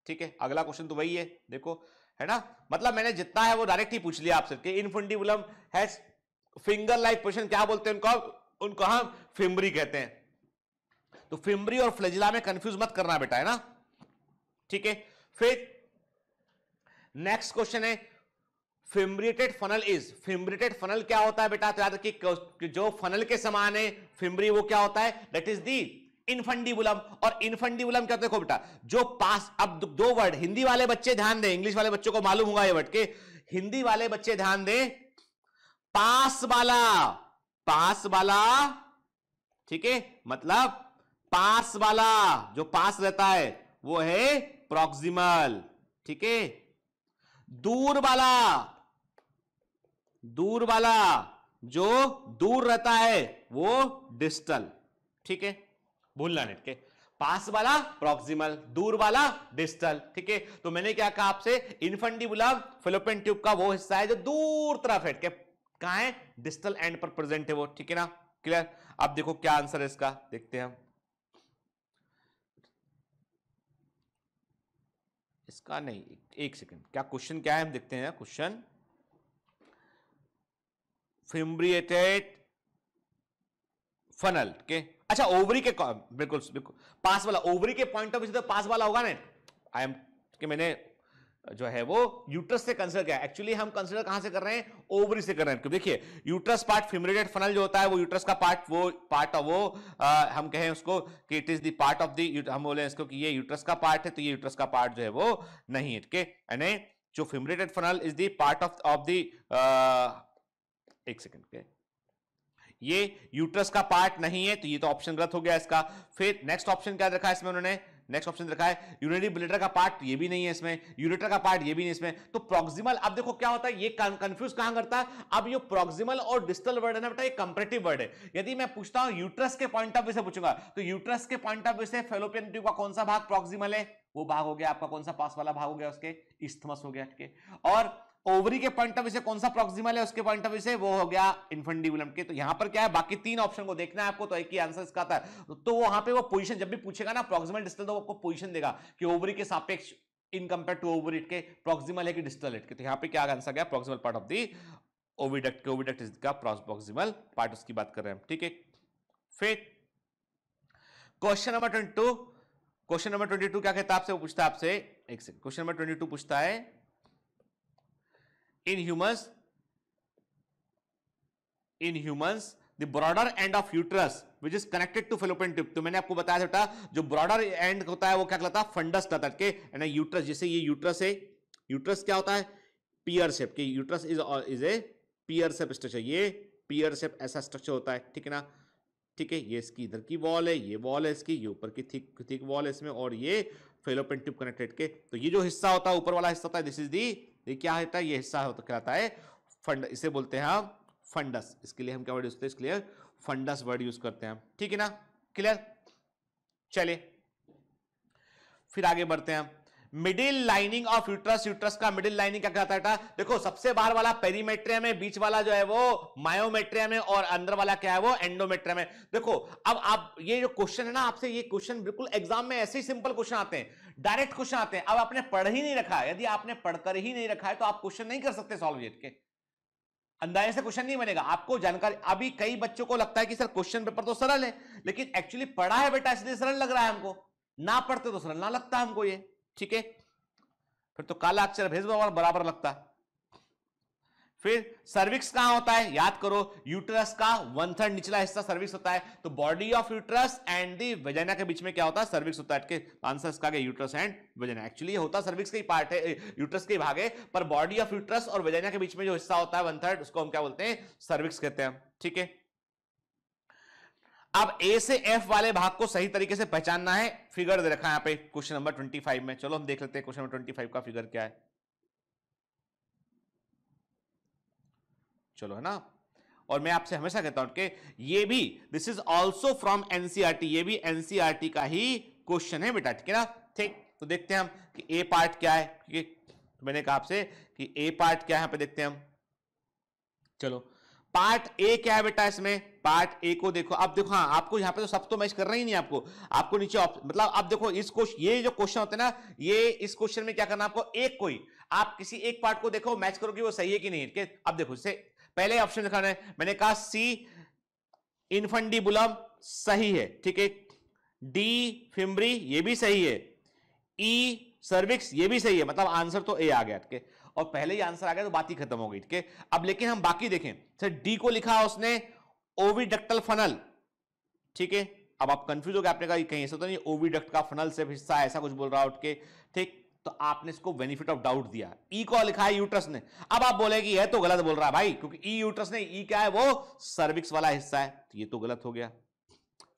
ठीक है अगला क्वेश्चन तो वही है देखो है ना मतलब मैंने जितना है वो डायरेक्ट ही पूछ लिया आपसे कि infundibulum has finger like position क्या बोलते हैं उनको उनको हम फिम्बरी कहते हैं तो फिम्बरी और फ्लेजिला में कंफ्यूज मत करना बेटा है ना ठीक है फिर नेक्स्ट क्वेश्चन है fimbriated funnel is fimbriated funnel क्या होता है बेटा तो याद रखिए जो फनल के समान है फिम्ब्री वो क्या होता है दैट इज दी इनफंडीबुलम और इनफंडीबुलम क्या देखो बेटा जो पास अब दो वर्ड हिंदी वाले बच्चे ध्यान दें इंग्लिश वाले बच्चों को मालूम होगा ये वर्ड के हिंदी वाले बच्चे ध्यान दें पास वाला पास वाला ठीक है मतलब पास वाला जो पास रहता है वो है प्रॉक्सिमल ठीक है दूर वाला दूर वाला जो दूर रहता है वो डिस्टल ठीक है भूलना ठीक के पास वाला प्रॉक्सिमल दूर वाला डिस्टल ठीक है तो मैंने क्या कहा आपसे बुलाव फिलोपियन ट्यूब का वो हिस्सा है जो दूर तरफ है कहा है डिस्टल एंड पर प्रेजेंट है वो ठीक है ना क्लियर अब देखो क्या आंसर है इसका देखते हैं हम इसका नहीं एक सेकंड क्या क्वेश्चन क्या है हम देखते हैं क्वेश्चन फिम्ब्रिएटेड अच्छा, फनल के अच्छा ओवरी के बिल्कुल बिल्कुल पास वाला ओवरी के पॉइंट ऑफ व्यू से तो पास वाला होगा ना आई एम कि मैंने जो है वो यूट्रस से कंसिडर किया एक्चुअली हम कंसिडर कहां से कर रहे हैं ओवरी से कर रहे हैं क्योंकि देखिए यूट्रस पार्ट फिमरेटेड फनल जो होता है वो यूट्रस का पार्ट वो पार्ट ऑफ वो आ, हम कहें उसको कि it is the part of the हम बोले इसको कि ये यूट्रस का पार्ट है तो ये यूट्रस का पार्ट जो है वो नहीं है ठीक है जो fimbriated funnel is the part of of the एक सेकंड के ये यूट्रस का पार्ट नहीं है तो ये तो ऑप्शन गलत हो गया इसका फिर नेक्स्ट ऑप्शन क्या रखा है इसमें उन्होंने नेक्स्ट ऑप्शन रखा है यूरिनरी ब्लेडर का पार्ट ये भी नहीं है इसमें यूरेटर का पार्ट ये भी नहीं इसमें तो प्रोक्सिमल अब देखो क्या होता है ये कंफ्यूज कहां करता है अब ये प्रोक्सिमल और डिस्टल वर्ड है ना बेटा ये कंपेरेटिव वर्ड है यदि मैं पूछता हूं यूट्रस के पॉइंट ऑफ व्यू से पूछूंगा तो यूट्रस के पॉइंट ऑफ व्यू से फेलोपियन ट्यूब का कौन सा भाग प्रोक्सिमल है वो भाग हो गया आपका कौन सा पास वाला भाग हो गया उसके इस्थमस हो गया ठीक है और ओवरी के पॉइंट ऑफ व्यू से कौन सा प्रोक्सिमल है उसके पॉइंट ऑफ व्यू से वो हो गया इन्फेंडिबुलम के तो यहां पर क्या है बाकी तीन ऑप्शन को देखना है आपको तो एक ही आंसर इसका आता है तो वहां पे वो पोजीशन जब भी पूछेगा ना प्रोक्सिमल डिस्टल तो आपको पोजीशन देगा कि ओवरी के सापेक्ष इन कंपेयर टू ओवरिट के प्रोक्सिमल है कि डिस्टल इट के तो यहां पे क्या आंसर गया proximal part of the oviduct के ओविडक्ट इज का प्रोक्सिमल पार्ट उसकी बात कर रहे हैं ठीक है फिर question number twenty question number twenty क्या कहता है आपसे वो पूछता है आपसे एक सेकंड क्वेश्चन नंबर ट्वेंटी पूछता है In humans, in humans, the broader end of uterus which is connected to fallopian tube तो मैंने आपको बताया था जो ब्रॉडर एंड होता है वो क्या कहलाता है फंडस कहता है के यूट्रस जैसे ये यूट्रस है यूट्रस क्या होता है पियर शेप की uterus is is a pear shape structure ये पियर शेप ऐसा स्ट्रक्चर होता है ठीक है ना ठीक है ये इसकी इधर की वॉल है ये वॉल है इसकी ये ऊपर की थिक थिक वॉल है इसमें और ये फेलोपेंट ट्यूब कनेक्टेड के तो ये जो हिस्सा होता है ऊपर वाला हिस्सा होता है दिस इज दी ये क्या होता है ये हिस्सा होता तो कहता है फंड इसे बोलते हैं हम फंडस इसके लिए हम क्या वर्ड यूज करते हैं इसके लिए फंडस वर्ड यूज करते हैं हम ठीक है ना क्लियर चलिए फिर आगे बढ़ते हैं हम middle lining of uterus uterus का मिडिल लाइनिंग क्या कहता है देखो सबसे बाहर वाला पेरीमेट्रिया में बीच वाला जो है वो मायोमेट्रिया में और अंदर वाला क्या है वो एंडोमेट्रिया में देखो अब आप ये जो क्वेश्चन है ना आपसे ये क्वेश्चन बिल्कुल एग्जाम में ऐसे ही सिंपल क्वेश्चन आते हैं डायरेक्ट क्वेश्चन आते हैं अब आपने पढ़ ही नहीं रखा यदि आपने पढ़कर ही नहीं रखा है तो आप क्वेश्चन नहीं कर सकते सॉल्व के अंदाजे से क्वेश्चन नहीं बनेगा आपको जानकारी अभी कई बच्चों को लगता है कि सर क्वेश्चन पेपर तो सरल है लेकिन एक्चुअली पढ़ा है बेटा इसलिए सरल लग रहा है हमको ना पढ़ते तो सरल ना लगता हमको ये ठीक है फिर तो काला अक्षर भेजवा बराबर लगता फिर सर्विक्स कहां होता है याद करो यूट्रस का वन थर्ड निचला हिस्सा सर्विक्स होता है तो body of uterus and the vagina के बीच में क्या होता है सर्विक्स होता है आंसर इसका यूट्रस एंड वेजाना एक्चुअली होता है सर्विक्स के ही पार्ट है यूट्रस के भाग है पर बॉडी ऑफ यूट्रस और वेजाना के बीच में जो हिस्सा होता है वन थर्ड उसको हम क्या बोलते हैं सर्विक्स कहते हैं ठीक है अब ए से एफ वाले भाग को सही तरीके से पहचानना है फिगर दे रखा है यहां पे क्वेश्चन नंबर ट्वेंटी फाइव में चलो हम देख लेते हैं क्वेश्चन नंबर ट्वेंटी फाइव का फिगर क्या है चलो है ना और मैं आपसे हमेशा कहता हूं कि ये भी this is also from NCERT ये भी एनसीआरटी e का ही क्वेश्चन है बेटा ठीक है ना ठीक तो देखते हैं हम कि ए पार्ट क्या है ठीक है तो मैंने कहा आपसे कि ए पार्ट क्या है यहां पे देखते हैं हम चलो पार्ट ए क्या है बेटा इसमें पार्ट ए को देखो अब देखो हाँ आपको यहाँ पे तो सब तो मैच कर रहा ही नहीं आपको आपको नीचे आप, मतलब आप देखो इस क्वेश्चन ये जो क्वेश्चन होते हैं ना ये इस क्वेश्चन में क्या करना आपको एक कोई आप किसी एक पार्ट को देखो मैच करोगे वो सही है कि नहीं अब देखो इसे पहले ऑप्शन दिखाना है मैंने कहा सी इनफंडीबुलम सही है ठीक है डी फिम्बरी ये भी सही है ई e, सर्विक्स ये भी सही है मतलब आंसर तो ए आ गया ठीक है और पहले ही आंसर आ गया तो बात ही खत्म हो गई ठीक है अब लेकिन हम बाकी देखें सर डी को लिखा उसने ओविडक्टल फनल ठीक है अब आप कंफ्यूज हो गए आपने कहा कहीं ऐसा तो नहीं ओविडक्ट का फनल से हिस्सा ऐसा कुछ बोल रहा है उठ के ठीक तो आपने इसको बेनिफिट ऑफ डाउट दिया ई e को लिखा है यूट्रस ने अब आप बोले कि यह तो गलत बोल रहा है भाई क्योंकि ई e यूट्रस ने ई e क्या है वो सर्विक्स वाला हिस्सा है तो ये तो गलत हो गया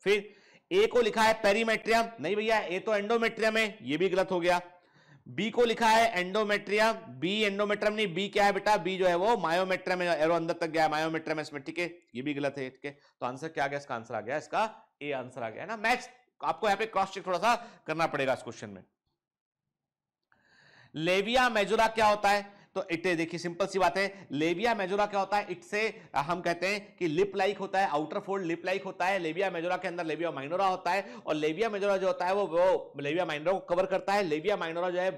फिर ए को लिखा है पेरीमेट्रियम नहीं भैया ए तो एंडोमेट्रियम है ये भी गलत हो गया बी को लिखा है एंडोमेट्रिया बी एंडोमेट्रम नहीं बी क्या है बेटा बी जो है वो मायोमेट्रम एरो अंदर तक गया मायोमेट्रम इसमें ठीक है ये भी गलत है ठीक है तो आंसर क्या गया इसका आंसर आ गया इसका ए आंसर आ गया है ना मैच आपको यहां पे क्रॉस चेक थोड़ा सा करना पड़ेगा इस क्वेश्चन में लेविया मेजुरा क्या होता है तो इट देखिए सिंपल सी बात है लेविया मेजोरा क्या होता है इट से हम कहते हैं कि लिप लाइक होता है आउटर फोल्ड लिप लाइक होता है लेबिया मेजोरा के अंदर लेबिया माइनोरा होता है और लेबिया मेजोरा जो होता है वो वो माइनोरा को कवर करता है लेबिया माइनोरा जो है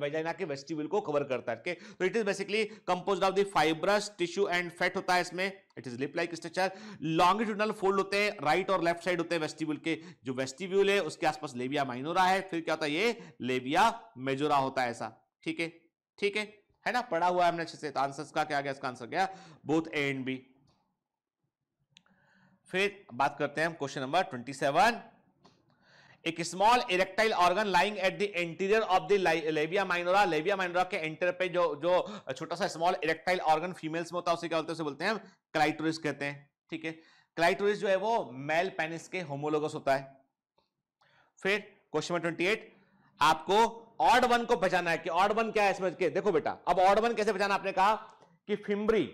वेजाइना के वेस्टिब्यूल को कवर करता है तो it is basically compose of the fibrous tissue and fat होता है इसमें it is lip like structure longitudinal fold होते हैं राइट और लेफ्ट साइड होते हैं वेस्टिब्यूल के जो वेस्टिब्यूल है उसके आसपास लेबिया माइनोरा है फिर क्या होता है ये लेबिया मेजोरा होता है ऐसा ठीक है ठीक है है ना पढ़ा हुआ है हमने अच्छे से आंसर तो का क्या गया इसका आंसर गया बोथ ए एंड बी फिर बात करते हैं हम क्वेश्चन नंबर ट्वेंटी सेवन एक small erectile organ lying at the anterior of the labia minora labia minora के एंटर पे जो जो छोटा सा स्मॉल इरेक्टाइल ऑर्गन फीमेल्स में होता है उसे क्या बोलते हैं उसे बोलते हैं हम क्लाइटोरिस कहते हैं ठीक है क्लाइटोरिस जो है वो मेल पेनिस के होमोलोगस होता है फिर क्वेश्चन नंबर ट्वेंटी एट आपको ऑड वन को बचाना है कि ऑड वन क्या है इसमें के देखो बेटा अब ऑड वन कैसे बचाना आपने कहा कि फिम्बरी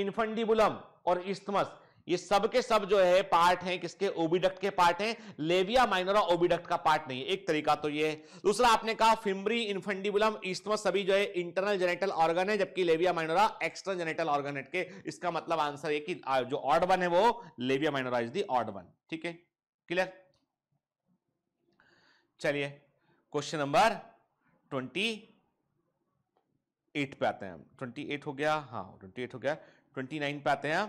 इन्फंडिबुलम और इस्थमस ये सब के सब जो है पार्ट हैं किसके ओबीडक्ट के पार्ट हैं लेविया माइनोरा ओबीडक्ट का पार्ट नहीं है एक तरीका तो ये है दूसरा आपने कहा फिम्बरी इन्फंडिबुलम इस्थमस सभी जो है इंटरनल जेनेटल ऑर्गन है जबकि labia minora external genital organ के इसका मतलब आंसर ये कि जो ऑड वन है वो labia minora is the odd one ठीक है क्लियर चलिए क्वेश्चन नंबर ट्वेंटी एट पे आते हैं ट्वेंटी एट हो गया हाँ ट्वेंटी एट हो गया ट्वेंटी नाइन पे आते हैं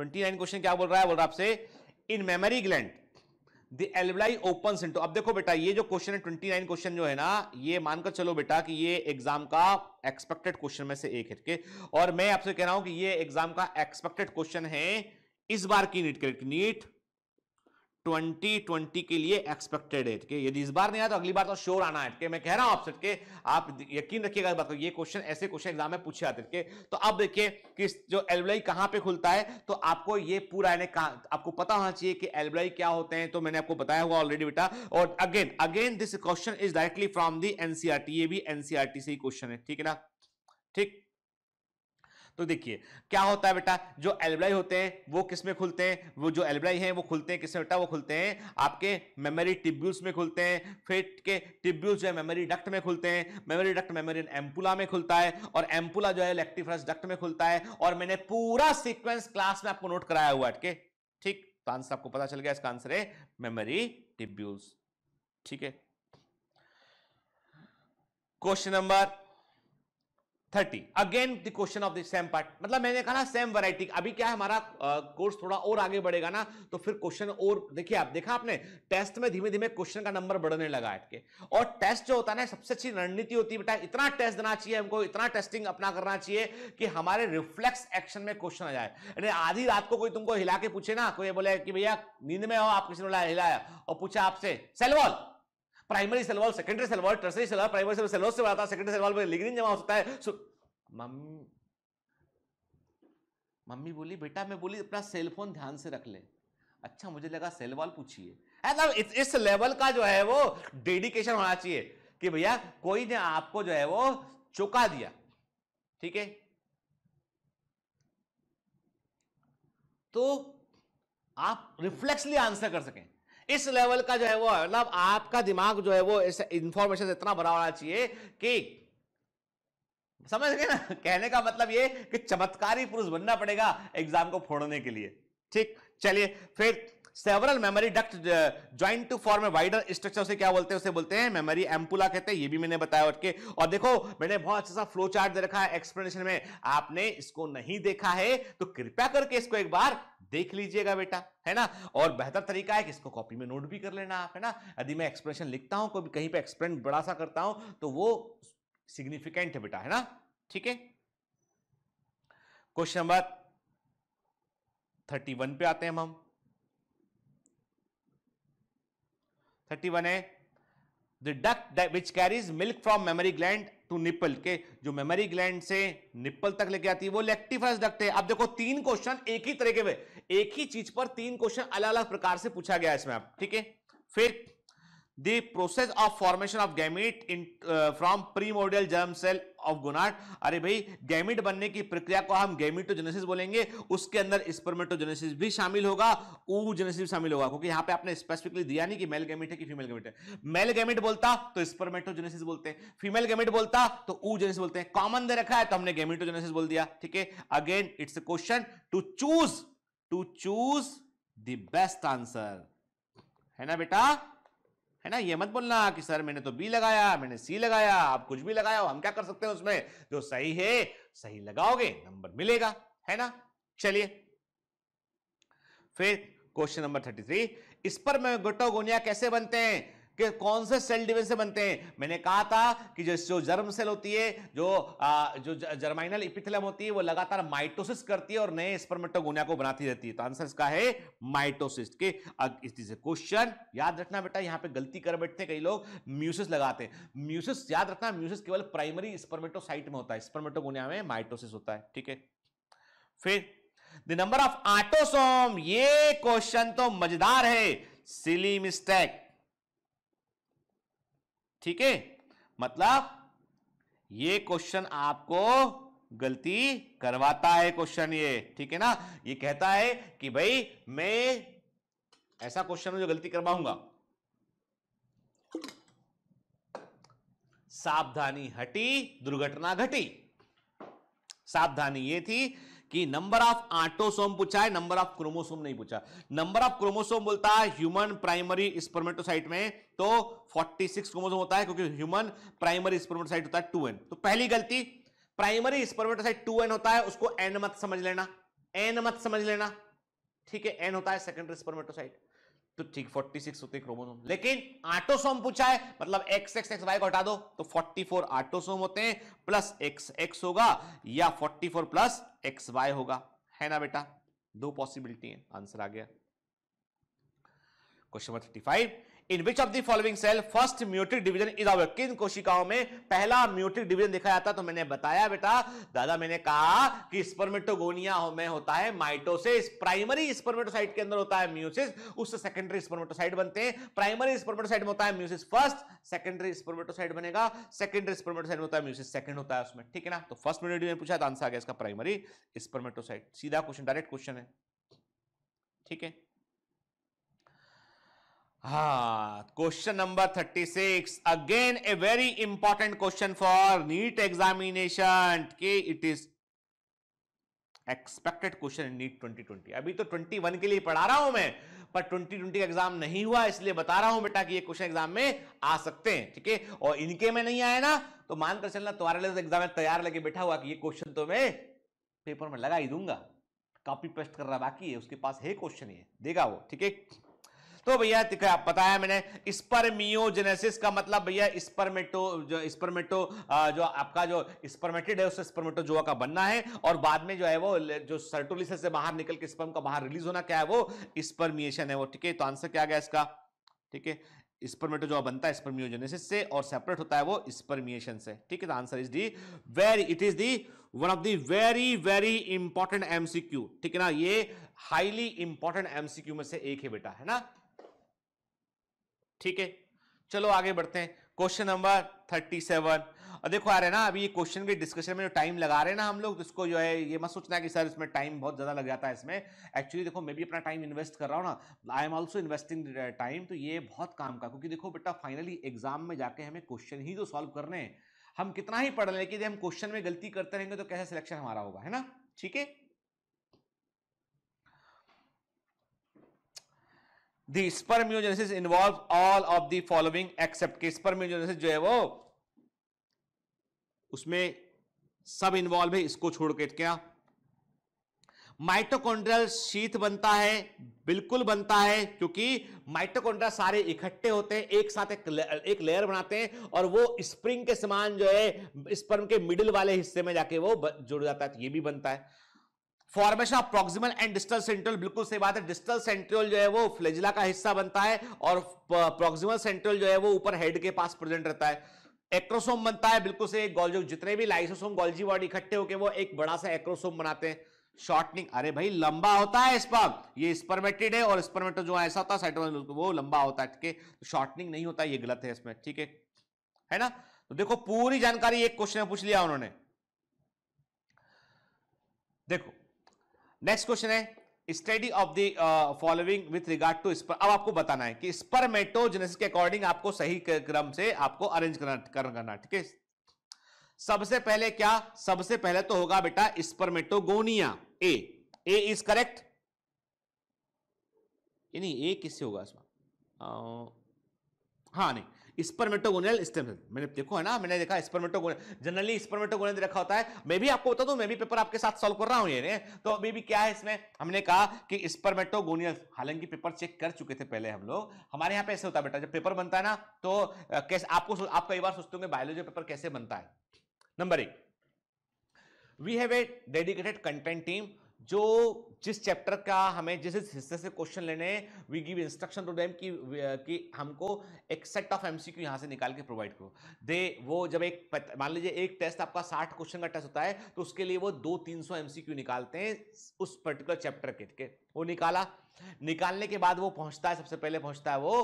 ट्वेंटी नाइन क्वेश्चन क्या बोल रहा है बोल रहा है आपसे in mammary gland the alveoli open into अब देखो बेटा ये जो क्वेश्चन है ट्वेंटी नाइन क्वेश्चन जो है ना ये मानकर चलो बेटा कि ये एग्जाम का एक्सपेक्टेड क्वेश्चन में से एक है के और मैं आपसे कह रहा हूं कि ये एग्जाम का एक्सपेक्टेड क्वेश्चन है इस बार की नीट के नीट 2020 के लिए एक्सपेक्टेड है है यदि इस बार नहीं आया तो अगली बार तो श्योर आना है मैं कह रहा हूं आपसे कि आप यकीन रखिएगा बात को ये क्वेश्चन ऐसे क्वेश्चन एग्जाम में पूछे जाते हैं तो अब देखिए कि जो एलबीआई कहां पे खुलता है तो आपको ये पूरा यानी आपको पता होना चाहिए कि एलबीआई क्या होते हैं तो मैंने आपको बताया हुआ ऑलरेडी बेटा और again again this question is directly from the NCERT ये भी एनसीआरटी e से ही क्वेश्चन है ठीक है ना ठीक तो देखिए क्या होता है बेटा जो एल्ब्राई होते हैं वो किस में खुलते हैं वो जो एल्ब्राई हैं वो खुलते हैं किस में बेटा वो खुलते हैं आपके मेमोरी टिब्यूल्स में खुलते हैं फेट के टिब्यूल्स जो है मेमोरी डक्ट में खुलते हैं मेमोरी डक्ट मेमोरी एम्पुला में खुलता है और एम्पुला जो है लेक्टिफरस डक्ट में खुलता है और मैंने पूरा सिक्वेंस क्लास में आपको नोट कराया हुआ है ठीक तो आंसर आपको पता चल गया इसका आंसर है मेमोरी टिब्यूल्स ठीक है question number thirty again the question of the same part मतलब मैंने कहा ना सेम वैरायटी अभी क्या है हमारा कोर्स थोड़ा और आगे बढ़ेगा ना तो फिर क्वेश्चन और देखिए आप देखा आपने टेस्ट में धीमे धीमे क्वेश्चन का नंबर बढ़ने लगा है और टेस्ट जो होता है ना सबसे अच्छी रणनीति होती है बेटा इतना टेस्ट देना चाहिए हमको इतना टेस्टिंग अपना करना चाहिए कि हमारे रिफ्लेक्स एक्शन में क्वेश्चन आ जाए यानी आधी रात को कोई तुमको हिला के पूछे ना कोई बोले कि भैया नींद में हो आप किसी ने हिलाया और पूछा आपसे cell wall primary cell wall secondary cell wall tertiary cell wall primary cell wall cell wall से आता है सेकेंडरी सेलवाल वॉल में लिग्रीन जमा हो सकता है सो मम्मी मम्मी बोली बेटा मैं बोली अपना सेलफोन ध्यान से रख ले अच्छा मुझे लगा सेलवाल पूछिए मतलब इस लेवल का जो है वो डेडिकेशन होना चाहिए कि भैया कोई ने आपको जो है वो चौका दिया ठीक है तो आप रिफ्लेक्सली आंसर कर सकें इस लेवल का जो है वो मतलब आपका दिमाग जो है वो इस इंफॉर्मेशन से इतना भरा होना चाहिए कि समझ गए ना कहने का मतलब ये कि चमत्कारी पुरुष बनना पड़ेगा एग्जाम को फोड़ने के लिए ठीक चलिए फिर several mammary duct joint to form a wider structure से क्या बोलते हैं उसे बोलते हैं मेमोरी एम्पुला कहते हैं ये भी मैंने बताया के और देखो मैंने बहुत अच्छा सा फ्लो चार्ट दे रखा है एक्सप्लेनेशन में आपने इसको नहीं देखा है तो कृपया करके इसको एक बार देख लीजिएगा बेटा है ना और बेहतर तरीका है कि इसको कॉपी में नोट भी कर लेना आप है ना यदि मैं एक्सप्लेनेशन लिखता हूं कोई कहीं पर एक्सप्लेन बड़ा सा करता हूं तो वो सिग्निफिकेंट है बेटा है ना ठीक है क्वेश्चन नंबर थर्टी वन पे आते हैं हम वन है the duct which carries milk from mammary gland to nipple के जो मेमरी ग्लैंड से निपल तक लेके आती है वो लेक्टिफस डक्ट है अब देखो तीन क्वेश्चन एक ही तरीके में एक ही चीज पर तीन क्वेश्चन अलग अलग प्रकार से पूछा गया इसमें आप ठीक है फिर the process of formation of gamete in uh, from primordial germ cell of gonad अरे भाई गैमिट बनने की प्रक्रिया को हम गैमिटोजेनेसिस बोलेंगे उसके अंदर स्पर्मेटोजेनेसिस भी शामिल होगा ऊजेनेसिस भी शामिल होगा क्योंकि यहां पे आपने स्पेसिफिकली दिया नहीं कि मेल गैमिट है कि फीमेल गैमिट है मेल गैमिट बोलता तो स्पर्मेटोजेनेसिस बोलते हैं फीमेल गैमिट बोलता तो ऊजेनेसिस बोलते हैं कॉमन दे रखा है तो हमने गैमिटोजेनेसिस बोल दिया ठीक है again it's a question to choose to choose the best answer है ना बेटा है ना ये मत बोलना कि सर मैंने तो बी लगाया मैंने सी लगाया आप कुछ भी लगाया हम क्या कर सकते हैं उसमें जो सही है सही लगाओगे नंबर मिलेगा है ना चलिए फिर क्वेश्चन नंबर थर्टी थ्री इस पर में गोटोगोनिया कैसे बनते हैं कि कौन से सेल डिवीजन से बनते हैं मैंने कहा था कि जो जो जर्म सेल होती है जो आ, जो जर्माइनल इपिथेलम होती है वो लगातार माइटोसिस करती है और नए स्पर्मेटोगोनिया को बनाती रहती है तो आंसर इसका है माइटोसिस के अब इस ए क्वेश्चन याद रखना बेटा यहां पे गलती कर बैठते कई लोग म्यूसिस लगाते हैं म्यूसिस याद रखना म्यूसिस केवल प्राइमरी स्पर्मेटोसाइट में होता है स्पर्मेटोगोनिया में माइटोसिस होता है ठीक है फिर द नंबर ऑफ आटोसोम ये क्वेश्चन तो मजेदार है सिली मिस्टेक ठीक है मतलब ये क्वेश्चन आपको गलती करवाता है क्वेश्चन ये ठीक है ना ये कहता है कि भाई मैं ऐसा क्वेश्चन जो गलती करवाऊंगा सावधानी हटी दुर्घटना घटी सावधानी ये थी कि नंबर ऑफ आटोसोम पूछा है नंबर ऑफ क्रोमोसोम नहीं पूछा नंबर ऑफ क्रोमोसोम बोलता है ह्यूमन प्राइमरी स्पर्मेटोसाइट में तो 46 क्रोमोसोम होता है क्योंकि ह्यूमन प्राइमरी स्पर्मेटोसाइट होता है 2n तो पहली गलती प्राइमरी स्पर्मेटोसाइट 2n होता है उसको एन मत समझ लेना एन मत समझ लेना ठीक है एन होता है सेकेंडरी स्पर्मेटोसाइट तो ठीक 46 होते क्रोमोसोम लेकिन आटोसोम पूछा है मतलब एक्स एक्स एक्स वाई को हटा दो तो 44 आटोसोम होते हैं प्लस एक्स एक्स होगा या 44 प्लस एक्स वाई होगा है ना बेटा दो पॉसिबिलिटी है आंसर आ गया question number thirty five in which of the following cell first meiotic division is our किन कोशिकाओं में पहला म्यूट्रिक डिवीजन देखा जाता तो मैंने बताया बेटा दादा मैंने कहा कि स्पर्मेटोगोनिया में होता है माइटोसिस प्राइमरी स्पर्मेटोसाइट के अंदर होता है म्यूसिस उससे सेकेंडरी स्पर्मेटोसाइट बनते हैं प्राइमरी स्पर्मेटोसाइट में होता है म्यूसिस फर्स्ट सेकेंडरी स्पर्मेटोसाइट बनेगा सेकेंडरी स्पर्मेटोसाइट में होता है म्यूसिस सेकंड होता है उसमें ठीक है ना तो फर्स्ट म्यूटिक में पूछा तो आंसर आ गया इसका प्राइमरी स्पर्मेटोसाइट सीधा क्वेश्चन डायरेक्ट क्वेश्चन है ठीक है हाँ question number thirty six again a very important question for NEET examination के it is expected question in NEET twenty twenty अभी तो ट्वेंटी वन के लिए पढ़ा रहा हूं मैं पर ट्वेंटी ट्वेंटी का एग्जाम नहीं हुआ इसलिए बता रहा हूं बेटा कि ये क्वेश्चन एग्जाम में आ सकते हैं ठीक है और इनके में नहीं आए ना तो मानकर चलना तुम्हारे लिए एग्जाम तो में तैयार लगे बैठा हुआ कि ये क्वेश्चन तो मैं पेपर में लगा ही दूंगा कॉपी पेस्ट कर रहा बाकी है उसके पास है क्वेश्चन ये देगा वो ठीक है तो भैया आप बताया मैंने स्पर्मियोजेनेसिस का मतलब भैया स्पर्मेटो जो स्पर्मेटो जो आपका जो स्पर्मेटेड है उससे स्पर्मेटो स्पर्मेटोजोआ का बनना है और बाद में जो है वो जो सर्टोलिस से बाहर निकल के स्पर्म का बाहर रिलीज होना क्या है वो स्पर्मिएशन है वो ठीक है तो आंसर क्या गया इसका ठीक है स्पर्मेटो जो बनता है स्पर्मियोजेनेसिस से और सेपरेट होता है वो स्पर्मिएशन से ठीक है तो answer is the very it is the one of the very very important MCQ ठीक है ना ये हाईली इंपॉर्टेंट एमसीक्यू में से एक है बेटा है ना ठीक है चलो आगे बढ़ते हैं क्वेश्चन नंबर थर्टी सेवन और देखो आ रहे हैं ना अभी ये क्वेश्चन के डिस्कशन में जो टाइम लगा रहे हैं ना हम लोग तो इसको जो है ये मत सोचना कि सर इसमें टाइम बहुत ज़्यादा लग जाता है इसमें एक्चुअली देखो मैं भी अपना टाइम इन्वेस्ट कर रहा हूँ ना I am also investing time तो ये बहुत काम का क्योंकि देखो बेटा फाइनली एग्जाम में जाके हमें क्वेश्चन ही तो सॉल्व करने हैं हम कितना ही पढ़ लें कि हम क्वेश्चन में गलती करते रहेंगे तो कैसे सिलेक्शन हमारा होगा है ना ठीक है the involve all of the following except के स्पर्म्योजेसिस जो है वो उसमें सब इन्वॉल्व है इसको छोड़ के क्या माइटोकॉन्ड्रियल शीत बनता है बिल्कुल बनता है क्योंकि माइटोकॉन्ड्रिया सारे इकट्ठे होते हैं एक साथ एक, ले, एक लेयर बनाते हैं और वो स्प्रिंग के समान जो है स्पर्म के मिडिल वाले हिस्से में जाके वो जुड़ जाता है तो ये भी बनता है formation of proximal and distal central बिल्कुल सही बात है डिस्टल सेंट्रल जो है वो फ्लेजिला का हिस्सा बनता है और प्रोक्सिमल सेंट्रल जो है वो ऊपर हेड के पास प्रेजेंट रहता है एक्रोसोम बनता है बिल्कुल सही गोल्जो जितने भी लाइसोसोम गोल्जी बॉडी इकट्ठे होकर वो एक बड़ा सा एक्रोसोम बनाते हैं शॉर्टनिंग अरे भाई लंबा होता है स्पर्म ये स्पर्मेटेड है और स्पर्मेटो जो ऐसा होता है साइटोमेल वो लंबा होता है ठीक है शॉर्टनिंग तो नहीं होता ये गलत है इसमें ठीक है है ना तो देखो पूरी जानकारी एक क्वेश्चन में पूछ लिया उन्होंने देखो नेक्स्ट क्वेश्चन है study of the following with regard to sperm अब आपको बताना है कि स्पर्मेटोजेनेसिस के अकॉर्डिंग आपको सही क्रम से आपको अरेंज करना करना ठीक है सबसे पहले क्या सबसे पहले तो होगा बेटा spermatogonia A A is correct नहीं ए किससे होगा इसमें हाँ नहीं स्पर्मेटोगोनियल स्टेम सेल मैंने देखो है ना मैंने देखा स्पर्मेटोगोनियल जनरली स्पर्मेटोगोनियल रखा होता है मैं भी आपको बता दूं मैं भी पेपर आपके साथ सॉल्व कर रहा हूं ये तो अभी भी क्या है इसमें हमने कहा कि स्पर्मेटोगोनियल हालांकि पेपर चेक कर चुके थे पहले हम लोग हमारे यहाँ पे ऐसे होता है बेटा जब पेपर बनता है ना तो कैसे आपको आप कई बार सोचते होंगे बायोलॉजी पेपर कैसे बनता है नंबर एक we have a dedicated content team जो जिस चैप्टर का हमें जिस हिस्से से क्वेश्चन लेने we give instruction to them कि कि हमको एक सेट ऑफ एमसीक्यू यहां से निकाल के प्रोवाइड करो दे वो जब एक मान लीजिए एक टेस्ट आपका साठ क्वेश्चन का टेस्ट होता है तो उसके लिए वो दो तीन सौ एमसीक्यू निकालते हैं उस पर्टिकुलर चैप्टर के ठीक है वो निकाला निकालने के बाद वो पहुंचता है सबसे पहले पहुंचता है वो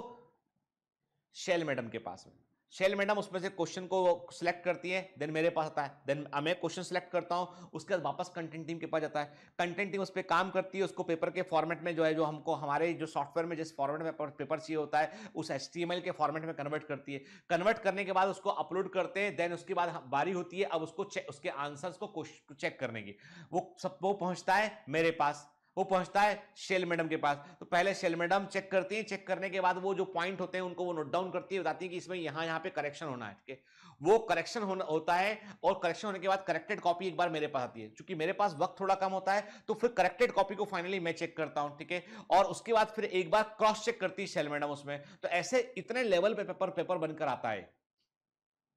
शेल मैडम के पास में शेल मैडम उसमें से क्वेश्चन को सिलेक्ट करती है देन मेरे पास आता है देन मैं क्वेश्चन सिलेक्ट करता हूँ उसके बाद वापस कंटेंट टीम के पास जाता है कंटेंट टीम उस पर काम करती है उसको पेपर के फॉर्मेट में जो है जो हमको हमारे जो सॉफ्टवेयर में जिस फॉर्मेट में पेपर चाहिए होता है उस एच के फॉर्मेट में कन्वर्ट करती है कन्वर्ट करने के बाद उसको अपलोड करते हैं देन उसके बाद बारी होती है अब उसको उसके आंसर्स को चेक करने की वो सब वो पहुँचता है मेरे पास वो पहुंचता है शेल मैडम के पास तो पहले शेल मैडम चेक करती हैं चेक करने के बाद वो जो पॉइंट होते हैं उनको वो नोट डाउन करती है बताती है कि इसमें यहाँ यहाँ पे करेक्शन होना है ठीक है वो करेक्शन होना होता है और करेक्शन होने के बाद करेक्टेड कॉपी एक बार मेरे पास आती है चूंकि मेरे पास वक्त थोड़ा कम होता है तो फिर करेक्टेड कॉपी को फाइनली मैं चेक करता हूँ ठीक है और उसके बाद फिर एक बार क्रॉस चेक करती है शेल मैडम उसमें तो ऐसे इतने लेवल पे पेपर पेपर बनकर आता है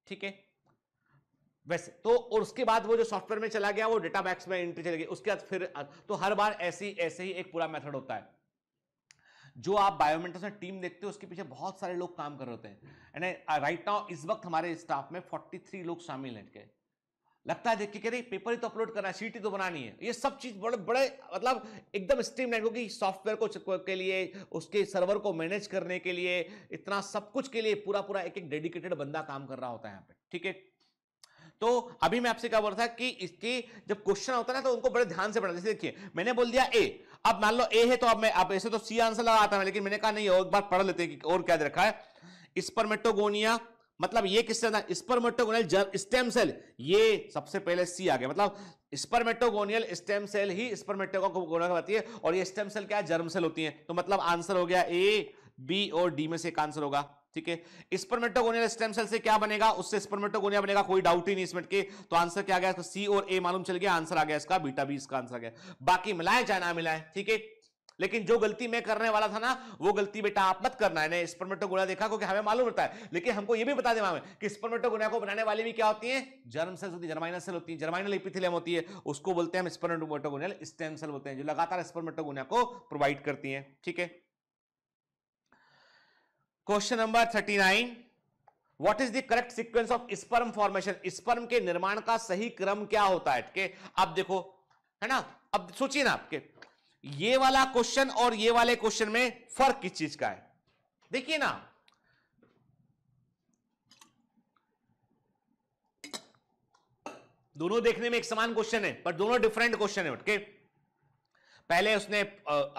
ठीक है वैसे तो और उसके बाद वो जो सॉफ्टवेयर में चला गया वो डेटा बैक्स में एंट्री चली गई उसके बाद फिर तो हर बार ऐसी ऐसे ही एक पूरा मेथड होता है जो आप बायोमेट्रिक्स में टीम देखते हो उसके पीछे बहुत सारे लोग काम कर रहे होते हैं एंड राइट नाउ इस वक्त हमारे स्टाफ में 43 लोग शामिल हैं के लगता है देख के कह रही पेपर ही तो अपलोड करना है सीट ही तो बनानी है ये सब चीज बड़े बड़े मतलब एकदम स्ट्रीम लाइन क्योंकि सॉफ्टवेयर को के लिए उसके सर्वर को मैनेज करने के लिए इतना सब कुछ के लिए पूरा पूरा एक एक डेडिकेटेड बंदा काम कर रहा होता है यहाँ पे ठीक है तो अभी मैं आपसे क्या बोल रहा था कि इसकी जब क्वेश्चन होता है ना तो उनको बड़े ध्यान से पढ़ा जैसे देखिए मैंने बोल दिया ए अब मान लो ए है तो अब मैं अब ऐसे तो सी आंसर लगा आता है लेकिन मैंने कहा नहीं एक बार पढ़ लेते हैं कि और क्या रखा है स्पर्मेटोगोनिया मतलब ये किस तरह स्पर्मेटोगोनियल स्टेम सेल ये सबसे पहले सी आ गया मतलब स्पर्मेटोगोनियल स्टेम सेल ही स्पर्मेटोगोनिया कहलाती है और ये स्टेम सेल क्या जर्म सेल होती है तो मतलब आंसर हो गया ए बी और डी में से एक आंसर होगा ठीक है स्पर्मेटोगोनियल स्टेम सेल से क्या बनेगा उससे स्पर्मेटोगोनिया बनेगा कोई डाउट ही नहीं इसमें के तो आंसर क्या आ गया इसका सी और ए मालूम चल गया आंसर आ गया इसका बीटा बी इसका आंसर आ गया बाकी मिलाए चाहे ना मिलाए ठीक है लेकिन जो गलती मैं करने वाला था ना वो गलती बेटा आप मत करना है स्पर्मेटोगोनिया देखा क्योंकि हमें मालूम होता है लेकिन हमको ये भी बता दे हमें कि स्पर्मेटोगोनिया को बनाने वाली भी क्या होती है जर्म सेल्स होती है जर्माइनल सेल होती है जर्माइनल एपिथिलियम होती है उसको बोलते हैं हम स्पर्मेटोगोनियल स्टेम सेल बोलते हैं जो लगातार स्पर्मेटोगोनिया को प्रोवाइड करती है ठीक है question number thirty nine what is the correct sequence of sperm formation sperm के निर्माण का सही क्रम क्या होता है के अब देखो है ना अब सोचिए ना आपके ये वाला क्वेश्चन और ये वाले क्वेश्चन में फर्क किस चीज का है देखिए ना दोनों देखने में एक समान क्वेश्चन है पर दोनों डिफरेंट क्वेश्चन है उठके पहले उसने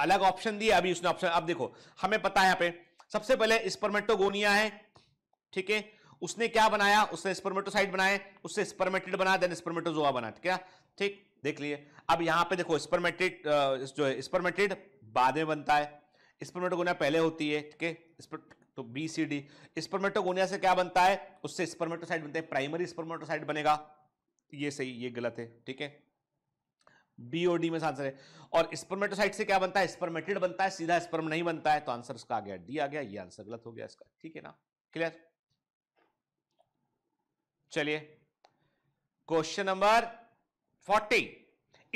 अलग ऑप्शन दिया अभी उसने ऑप्शन अब देखो हमें पता है यहां पे सबसे पहले स्पर्मेटोगोनिया है ठीक है उसने क्या बनाया उसने स्पर्मेटोसाइट बनाए उससे स्पर्मेटेड बना देन स्पर्मेटोजोआ बना क्या ठीक देख लिए अब यहां पे देखो स्पर्मेटेड जो है स्पर्मेटेड बाद में बनता है स्पर्मेटोगोनिया पहले होती है ठीक है तो बी सी डी स्पर्मेटोगोनिया से क्या बनता है उससे स्पर्मेटोसाइट बनते हैं प्राइमरी स्पर्मेटोसाइट बनेगा ये सही ये गलत है ठीक है बीओडी में आंसर है और स्पर्मेटोसाइट से क्या बनता है स्पर्मेटेड बनता है सीधा स्पर्म नहीं बनता है तो आंसर इसका आ गया डी आ गया ये आंसर गलत हो गया इसका ठीक है ना क्लियर चलिए question number forty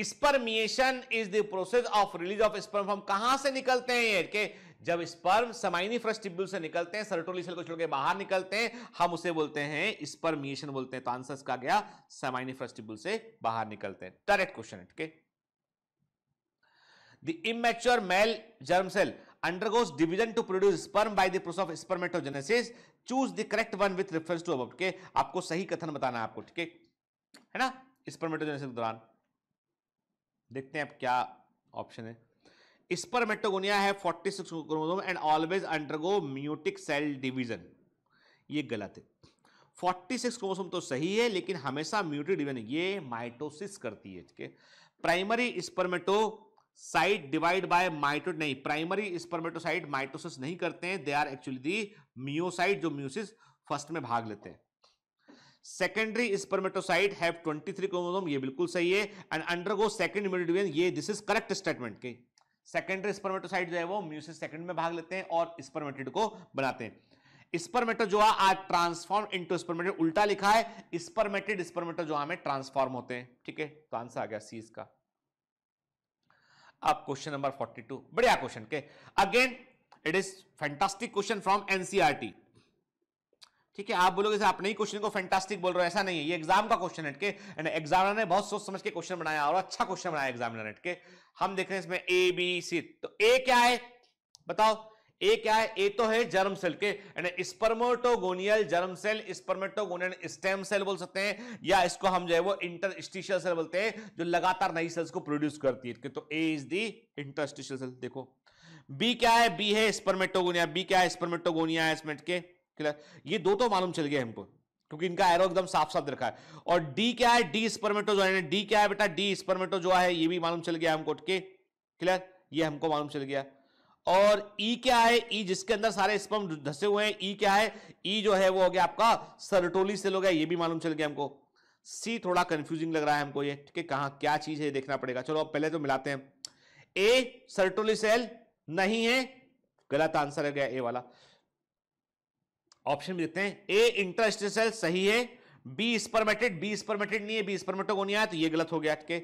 spermiation is the process of release of sperm हम कहां से निकलते हैं ये जब स्पर्म समाइनी फ्रस्ट टिब्यूल से निकलते हैं सर्टोली सेल को छोड़कर बाहर निकलते हैं हम उसे बोलते हैं स्पर्मिएशन बोलते हैं तो आंसर का गया समाइनी फ्रस्ट टिब्यूल से बाहर निकलते हैं डायरेक्ट क्वेश्चन है ठीक the immature male germ cell undergoes division to produce sperm by the process of spermatogenesis choose the correct one with reference to above के आपको सही कथन बताना है आपको ठीक है है ना स्पर्मेटोजेनेसिस के दौरान देखते हैं आप क्या ऑप्शन है स्पर्मेटोगोनिया है 46 six chromosome and always undergo meiotic cell division ये गलत है 46 सिक्स क्रोमोसोम तो सही है लेकिन हमेशा म्यूटिक डिवीजन ये माइटोसिस करती है ठीक है primary spermatocyte divide by माइटो नहीं प्राइमरी स्पर्मेटोसाइट माइटोसिस नहीं करते हैं they are actually the meiocyte जो म्यूसिस फर्स्ट में भाग लेते हैं सेकेंडरी स्पर्मेटोसाइट हैव 23 क्रोमोसोम ये बिल्कुल सही है एंड अंडरगो सेकंड इम्यूनिटी ये दिस इज करेक्ट स्टेटमेंट के सेकेंडरी स्पर्मेटोसाइट जो है वो म्यूसिस सेकंड में भाग लेते हैं और स्पर्मेटेड को बनाते हैं स्पर्मेटो जो आर ट्रांसफॉर्म इनटू स्पर्मेटेड उल्टा लिखा है स्पर्मेटेड स्पर्मेटो स्पर्मेटोजोआ में ट्रांसफॉर्म होते हैं ठीक है तो आंसर आ गया सी इसका अब क्वेश्चन नंबर 42 बढ़िया क्वेश्चन के again it is fantastic question from NCERT ठीक है आप बोलोगे आप नहीं क्वेश्चन को फैंटास्टिक बोल रहे हो ऐसा नहीं है ये एग्जाम का क्वेश्चन नेट के ने बहुत सोच समझ के क्वेश्चन बनाया और अच्छा क्वेश्चन बनाया एग्जामिनर के हम देख रहे हैं इसमें ए बी सी तो ए क्या है बताओ ए क्या है ए तो है जर्म सेल के spermatogonial germ cell spermatogonial stem cell बोल सकते हैं या इसको हम जो है वो इंटरस्टिशियल सेल बोलते हैं जो लगातार नई सेल्स को प्रोड्यूस करती है तो A is the interstitial cell देखो बी क्या है बी है स्पर्मेटोगोनिया बी क्या है स्पर्मेटोगोनिया है इसमें के क्लियर ये दो तो मालूम चल गया हमको क्योंकि इनका एरो एकदम साफ साफ रखा है और डी क्या है डी स्पर्मेटो तो जो है डी क्या है बेटा डी स्पर्मेटो तो जो है ये भी मालूम चल गया हमको के क्लियर ये हमको मालूम चल गया और ई e क्या है ई e जिसके अंदर सारे स्पर्म धसे हुए हैं ई e क्या है ई जो है वो हो गया आपका सरटोली से लोग है ये भी मालूम चल गया हमको सी थोड़ा कंफ्यूजिंग लग रहा है हमको ये ठीक है कहा क्या चीज है देखना पड़ेगा चलो अब पहले तो मिलाते हैं ए सरटोली सेल नहीं है गलत आंसर है गया ए वाला ऑप्शन में देखते हैं ए इंटरस्टिशियल सही है बी स्पर्मेटेड बी स्पर्मेटेड नहीं है बी स्पर्मेटो नहीं आया तो ये गलत हो गया के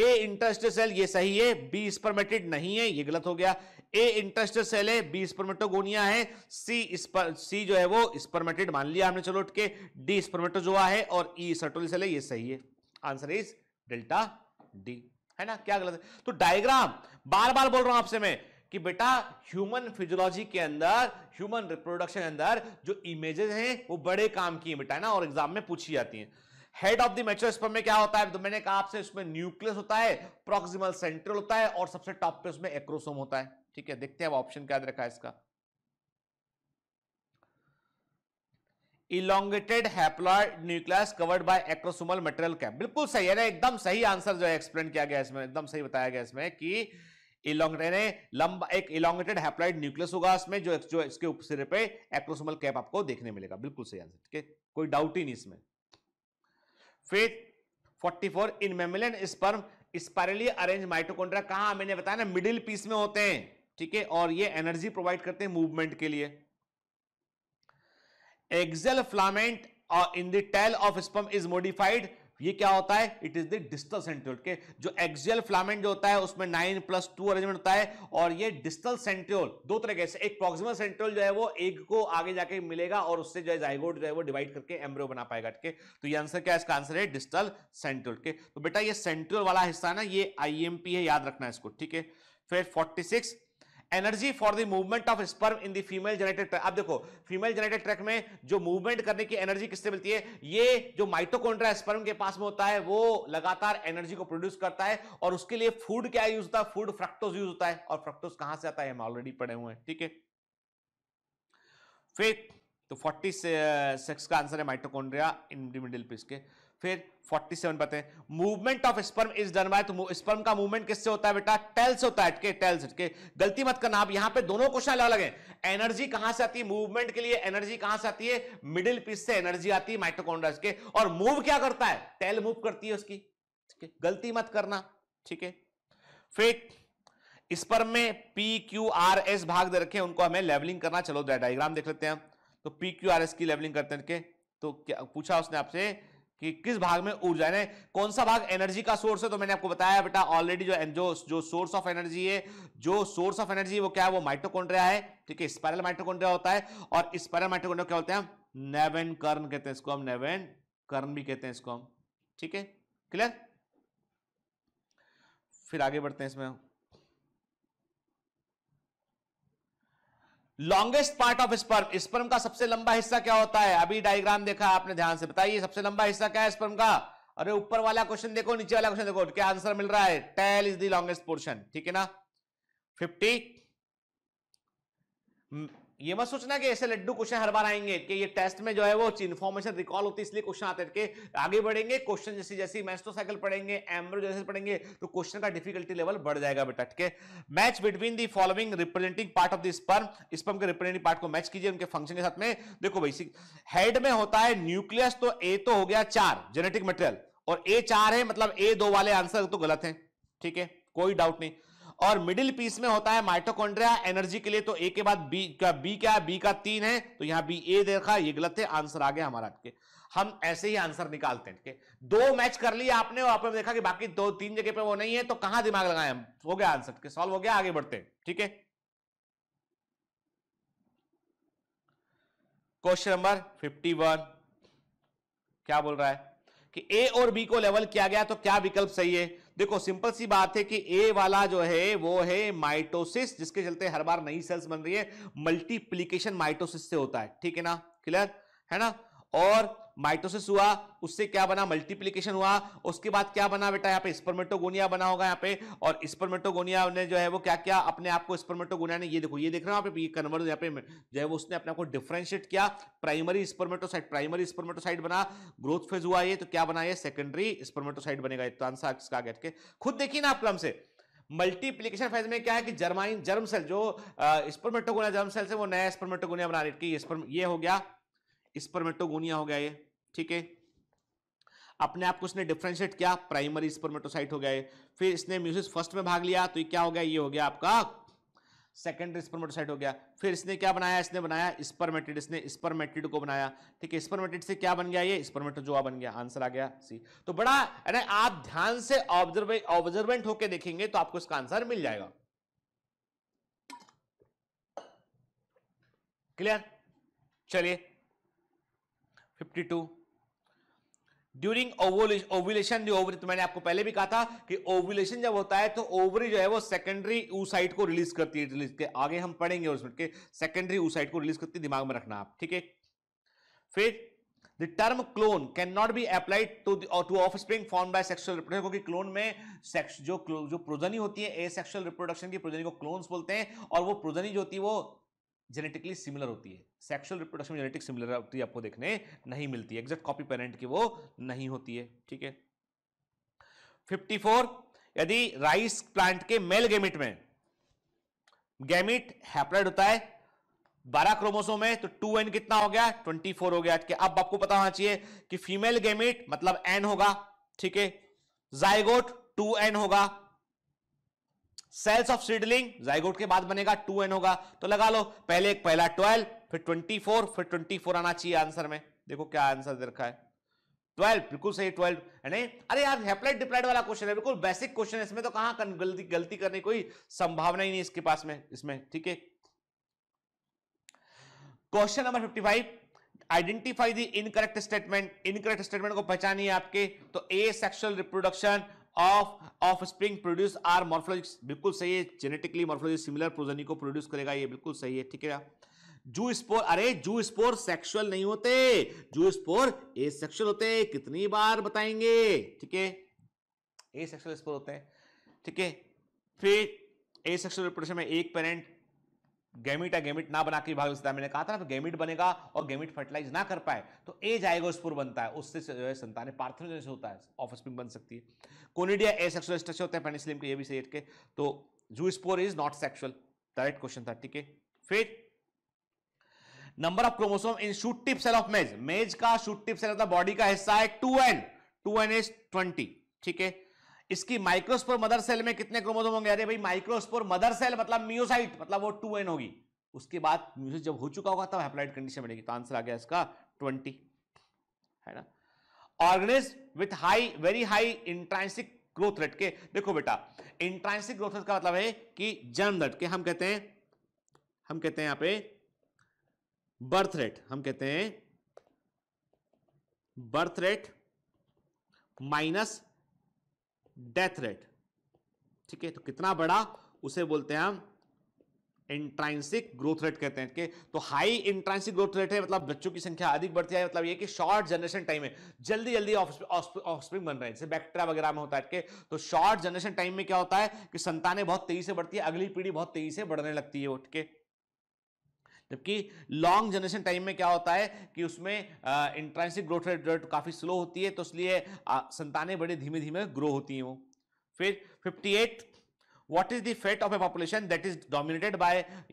ए इंटरेस्ट सेल ये सही है बी स्पर्मेटेड नहीं है ये गलत हो गया ए इंटरेस्ट सेल है बी स्पर्मेटोगोनिया है सी स्पर सी जो है वो स्पर्मेटेड मान लिया हमने चलो उठ के डी स्पर्मेटोजोआ है और ई e सर्टोल सेल है ये सही है आंसर इज डेल्टा डी है ना क्या गलत है तो डायग्राम बार बार बोल रहा हूं आपसे मैं कि बेटा ह्यूमन फिजियोलॉजी के अंदर ह्यूमन रिप्रोडक्शन के अंदर जो इमेजेस हैं वो बड़े काम की है बेटा है ना और एग्जाम में पूछी जाती हैं head of the mature sperm में क्या होता है तो मैंने कहा आपसे उसमें न्यूक्लियस होता है प्रोक्सिमल सेंट्रल होता है और सबसे टॉप पे उसमें एक्रोसोम होता है ठीक है देखते हैं अब ऑप्शन क्या रखा है इसका elongated haploid nucleus covered by acrosomal material cap बिल्कुल सही है ना एकदम सही आंसर जो है एक्सप्लेन किया गया इसमें एकदम सही बताया गया इसमें कि लंबा एक इलोंगेटेड हैप्लाइड न्यूक्लियस होगा इसमें जो जो इसके पे कैप आपको देखने मिलेगा बिल्कुल सही आंसर ठीक है कोई डाउट ही नहीं इसमें 44 in mammalian sperm spirally arrange mitochondria कहा मैंने बताया ना मिडिल पीस में होते हैं ठीक है और ये एनर्जी प्रोवाइड करते हैं मूवमेंट के लिए axial filament in the tail of sperm is modified ये क्या होता है it is the distal centriole के जो एक्सियल फ्लामेंट जो होता है उसमें नाइन प्लस टू अरेंजमेंट होता है और ये डिस्टल सेंट्रियोल दो तरीके से एक प्रोक्सिमल सेंट्रियोल जो है वो एक को आगे जाके मिलेगा और उससे जो है जाइगोड जो है वो डिवाइड करके एम्ब्रियो बना पाएगा ठीक है तो ये आंसर क्या है इसका आंसर है डिस्टल सेंट्रियोल के तो बेटा ये सेंट्रियोल वाला हिस्सा ना ये आईएमपी है याद रखना इसको ठीक है फिर 46 energy for the movement of sperm in the female generated track अब देखो फीमेल जनरेटेड ट्रैक में जो मूवमेंट करने की एनर्जी किससे मिलती है ये जो माइटोकॉन्ड्रिया स्पर्म के पास में होता है वो लगातार एनर्जी को प्रोड्यूस करता है और उसके लिए फूड क्या यूज होता है फूड फ्रक्टोज यूज होता है और फ्रक्टोज कहां से आता है हम ऑलरेडी पड़े हुए हैं ठीक है फिर तो फोर्टी सेक्स uh, का आंसर है माइटोकोन्ड्रिया इन मिडिल पीस के फिर 47 हैं movement of sperm is done by तो स्पर्म का मूवमेंट किससे होता है बेटा टेल से होता है के टेल से के गलती मत करना आप यहां पे दोनों क्वेश्चन अलग अलग है एनर्जी कहां से आती है मूवमेंट के लिए एनर्जी कहां से आती है मिडिल पीस से एनर्जी आती है माइटोकॉन्ड्रिया के और मूव क्या करता है टेल मूव करती है उसकी ठीक है गलती मत करना ठीक है फिर स्पर्म में पी क्यू आर एस भाग दे रखे उनको हमें लेवलिंग करना चलो डायग्राम देख लेते हैं तो पी क्यू आर एस की लेवलिंग करते हैं तो क्या पूछा उसने आपसे कि किस भाग में ऊर्जा है कौन सा भाग एनर्जी का सोर्स है तो मैंने आपको बताया बेटा ऑलरेडी जो जो जो सोर्स ऑफ एनर्जी है जो सोर्स ऑफ एनर्जी वो क्या है वो माइटोकॉन्ड्रिया है ठीक है स्पायरल माइटोकॉन्ड्रिया होता है और स्पायरल माइटोकॉन्ड्रिया क्या होते हैं नेवेन कर्न कहते हैं इसको हम नेवेन कर्न भी कहते हैं इसको हम ठीक है क्लियर फिर आगे बढ़ते हैं इसमें longest part of sperm sperm का सबसे लंबा हिस्सा क्या होता है अभी डायग्राम देखा आपने ध्यान से बताइए सबसे लंबा हिस्सा क्या है स्पर्म का अरे ऊपर वाला क्वेश्चन देखो नीचे वाला क्वेश्चन देखो क्या आंसर मिल रहा है tail is the longest portion ठीक है ना फिफ्टी ये मत सोचना कि ऐसे लड्डू क्वेश्चन हर बार आएंगे कि ये टेस्ट में जो है वो इन्फॉर्मेशन रिकॉल होती है इसलिए क्वेश्चन आते के आगे बढ़ेंगे क्वेश्चन तो जैसे जैसे साइकिल पढ़ेंगे एम्ब्रो जैसे पढ़ेंगे तो क्वेश्चन का डिफिकल्टी लेवल बढ़ जाएगा बेटा ठीक है match between the following representing part of the sperm sperm के रिप्रेजेंटिंग पार्ट को मैच कीजिए उनके फंक्शन के साथ में देखो भाई हेड में होता है न्यूक्लियस तो ए तो हो गया चार जेनेटिक मटेरियल और ए चार है मतलब ए दो वाले आंसर तो गलत है ठीक है कोई डाउट नहीं और मिडिल पीस में होता है माइटोकॉन्ड्रिया एनर्जी के लिए तो ए के बाद बी का बी क्या है बी का तीन है तो यहां बी ए देखा ये गलत है आंसर आ गया हमारा के हम ऐसे ही आंसर निकालते हैं ठीक है दो मैच कर लिया आपने और आपने देखा कि बाकी दो तीन जगह पे वो नहीं है तो कहां दिमाग लगाए हम हो गया आंसर के सॉल्व हो गया आगे बढ़ते हैं ठीक है क्वेश्चन नंबर 51 क्या बोल रहा है कि ए और बी को लेवल किया गया तो क्या विकल्प सही है देखो सिंपल सी बात है कि ए वाला जो है वो है माइटोसिस जिसके चलते हर बार नई सेल्स बन रही है मल्टीप्लीकेशन माइटोसिस से होता है ठीक है ना क्लियर है ना और माइटोसिस हुआ उससे क्या बना मल्टीप्लीकेशन हुआ उसके बाद क्या बना बेटा यहाँ पे स्पर्मेटोगोनिया बना होगा यहाँ पे और स्पर्मेटोगोनिया ने जो है वो क्या क्या अपने आप को स्पर्मेटोगोनिया ने ये देखो ये देख रहे हो आप ये कन्वर्ट यहाँ पे जो है वो उसने अपने आपको डिफ्रेंशिएट किया प्राइमरी स्पर्मेटोसाइट प्राइमरी स्पर्मेटोसाइट बना ग्रोथ फेज हुआ ये तो क्या बना ये सेकेंडरी स्पर्मेटोसाइट बनेगा तो आंसर इसका गेट के खुद देखिए ना आप क्रम से मल्टीप्लीकेशन फेज में क्या है कि जर्माइन जर्म सेल जो स्पर्मेटोगोनिया जर्म सेल से वो नया स्पर्मेटोगोनिया बना रही है ये हो गया स्पर्मेटोगोनिया हो गया ये ठीक है अपने आप को इसने डिफ्रेंशिएट किया प्राइमरी स्पर्मेटोसाइट हो गया ये फिर इसने म्यूसिस फर्स्ट में भाग लिया तो ये क्या हो गया ये हो गया आपका सेकेंडरी स्पर्मेटोसाइट हो गया फिर इसने क्या बनाया इसने बनाया स्पर्मेटिड इसने स्पर्मेटिड को बनाया ठीक है स्पर्मेटिड से क्या बन गया ये स्पर्मेटोजोआ बन गया आंसर आ गया सी तो बड़ा अरे आप ध्यान से ऑब्जर्व ऑब्जर्वेंट होकर देखेंगे तो आपको इसका आंसर मिल जाएगा क्लियर चलिए फिफ्टी टू ड्यूरिंग ओवुलेशन जो ओवरी तो मैंने आपको पहले भी कहा था कि ओवुलेशन जब होता है तो ओवरी जो है वो सेकेंडरी ऊ ऊसाइट को रिलीज करती है के आगे हम पढ़ेंगे उसमें के सेकेंडरी ऊसाइट को रिलीज करती है दिमाग में रखना आप ठीक है फिर the term clone can not be applied to to offspring form by sexual reproduction क्योंकि क्लोन में सेक्स जो जो प्रोजनी होती है ए सेक्सुअल रिप्रोडक्शन की प्रोजनी को क्लोन्स बोलते हैं और वो प्रोजनी जो होती है वो जेनेटिकली सिमिलर होती है सेक्सुअल रिप्रोडक्शन में जेनेटिक सिमिलरिटी आपको देखने नहीं मिलती है एग्जैक्ट कॉपी पेरेंट की वो नहीं होती है ठीक है 54 यदि राइस प्लांट के मेल गेमिट में गैमिट हैप्लाइड होता है 12 क्रोमोसोम है तो 2n कितना हो गया 24 हो गया कि अब आपको पता होना चाहिए कि फीमेल गेमिट मतलब n होगा ठीक है जायगोट 2n होगा सेल्स ऑफ सीडलिंग जाइगोट के बाद बनेगा टू एन होगा तो लगा लो पहले एक पहला ट्वेल्व फिर ट्वेंटी फोर फिर ट्वेंटी फोर आना चाहिए आंसर में देखो क्या आंसर दे रखा है ट्वेल्व बिल्कुल सही ट्वेल्व नहीं अरे यार हेप्लाइट डिप्लाइट वाला क्वेश्चन है बिल्कुल बेसिक क्वेश्चन है इसमें तो कहां गलती गलती करने कोई संभावना ही नहीं इसके पास में इसमें ठीक है question number fifty five identify the incorrect statement incorrect statement को पहचानिए आपके तो asexual reproduction of offspring produce are morphologically बिल्कुल सही है जेनेटिकली मॉर्फोलॉजी सिमिलर प्रोजनी को प्रोड्यूस करेगा ये बिल्कुल सही है ठीक है जू स्पोर अरे जू स्पोर सेक्सुअल नहीं होते जू स्पोर ए सेक्सुअल होते कितनी बार बताएंगे ठीक है ए सेक्सुअल स्पोर होते हैं ठीक है फिर ए सेक्सुअल रिप्रोडक्शन में एक पेरेंट गैमिट है गैमिट ना बना के विभाग मैंने कहा था ना तो गैमिट बनेगा और गैमिट फर्टिलाइज ना कर पाए तो ए जाएगा जाएगोस्पुर बनता है उससे जो है संतान पार्थन जैसे होता है ऑफ स्प्रिंग बन सकती है कोनिडिया ए सेक्सुअल स्ट्रक्चर होते हैं पेनिसिलिन के ये भी सेट के तो zoospore is not sexual correct question था ठीक है फिर number of chromosome in shoot tip cell of maize maize का shoot tip cell of the body का हिस्सा है two N two N is twenty ठीक है इसकी माइक्रोस्पोर मदर सेल में कितने क्रोमोसोम होंगे अरे भाई माइक्रोस्पोर मदर सेल मतलब म्यूसाइट मतलब वो टू एन होगी उसके बाद म्यूसिस जब हो चुका होगा तब हेप्लाइड कंडीशन बनेगी तो आंसर आ गया इसका ट्वेंटी है ना organisms with high very high intrinsic growth rate के देखो बेटा इंट्रांसिक ग्रोथ रेट का मतलब है कि जन्म दर्ट के हम कहते हैं हम कहते हैं यहां पे बर्थ रेट हम कहते हैं birth rate minus death rate ठीक है तो कितना बड़ा उसे बोलते हैं हम इंट्रेंसिक ग्रोथ रेट कहते हैं कि तो हाई इंट्रेंसिक ग्रोथ रेट है मतलब बच्चों की संख्या अधिक बढ़ती है मतलब ये कि शॉर्ट जनरेशन टाइम है जल्दी जल्दी ऑफस्प्रिंग बन रहे हैं जैसे बैक्टेरिया वगैरह में होता है के तो शॉर्ट जनरेशन टाइम में क्या होता है कि संतानें बहुत तेजी से बढ़ती है अगली पीढ़ी बहुत तेजी से बढ़ने लगती है उठ के जबकि लॉन्ग जनरेशन टाइम में क्या होता है कि उसमें इंट्रेंसिक ग्रोथ रेट काफ़ी स्लो होती है तो इसलिए संतानें बड़े धीमे धीमे ग्रो होती हैं वो फिर 58 what is the fate of a population that is dominated by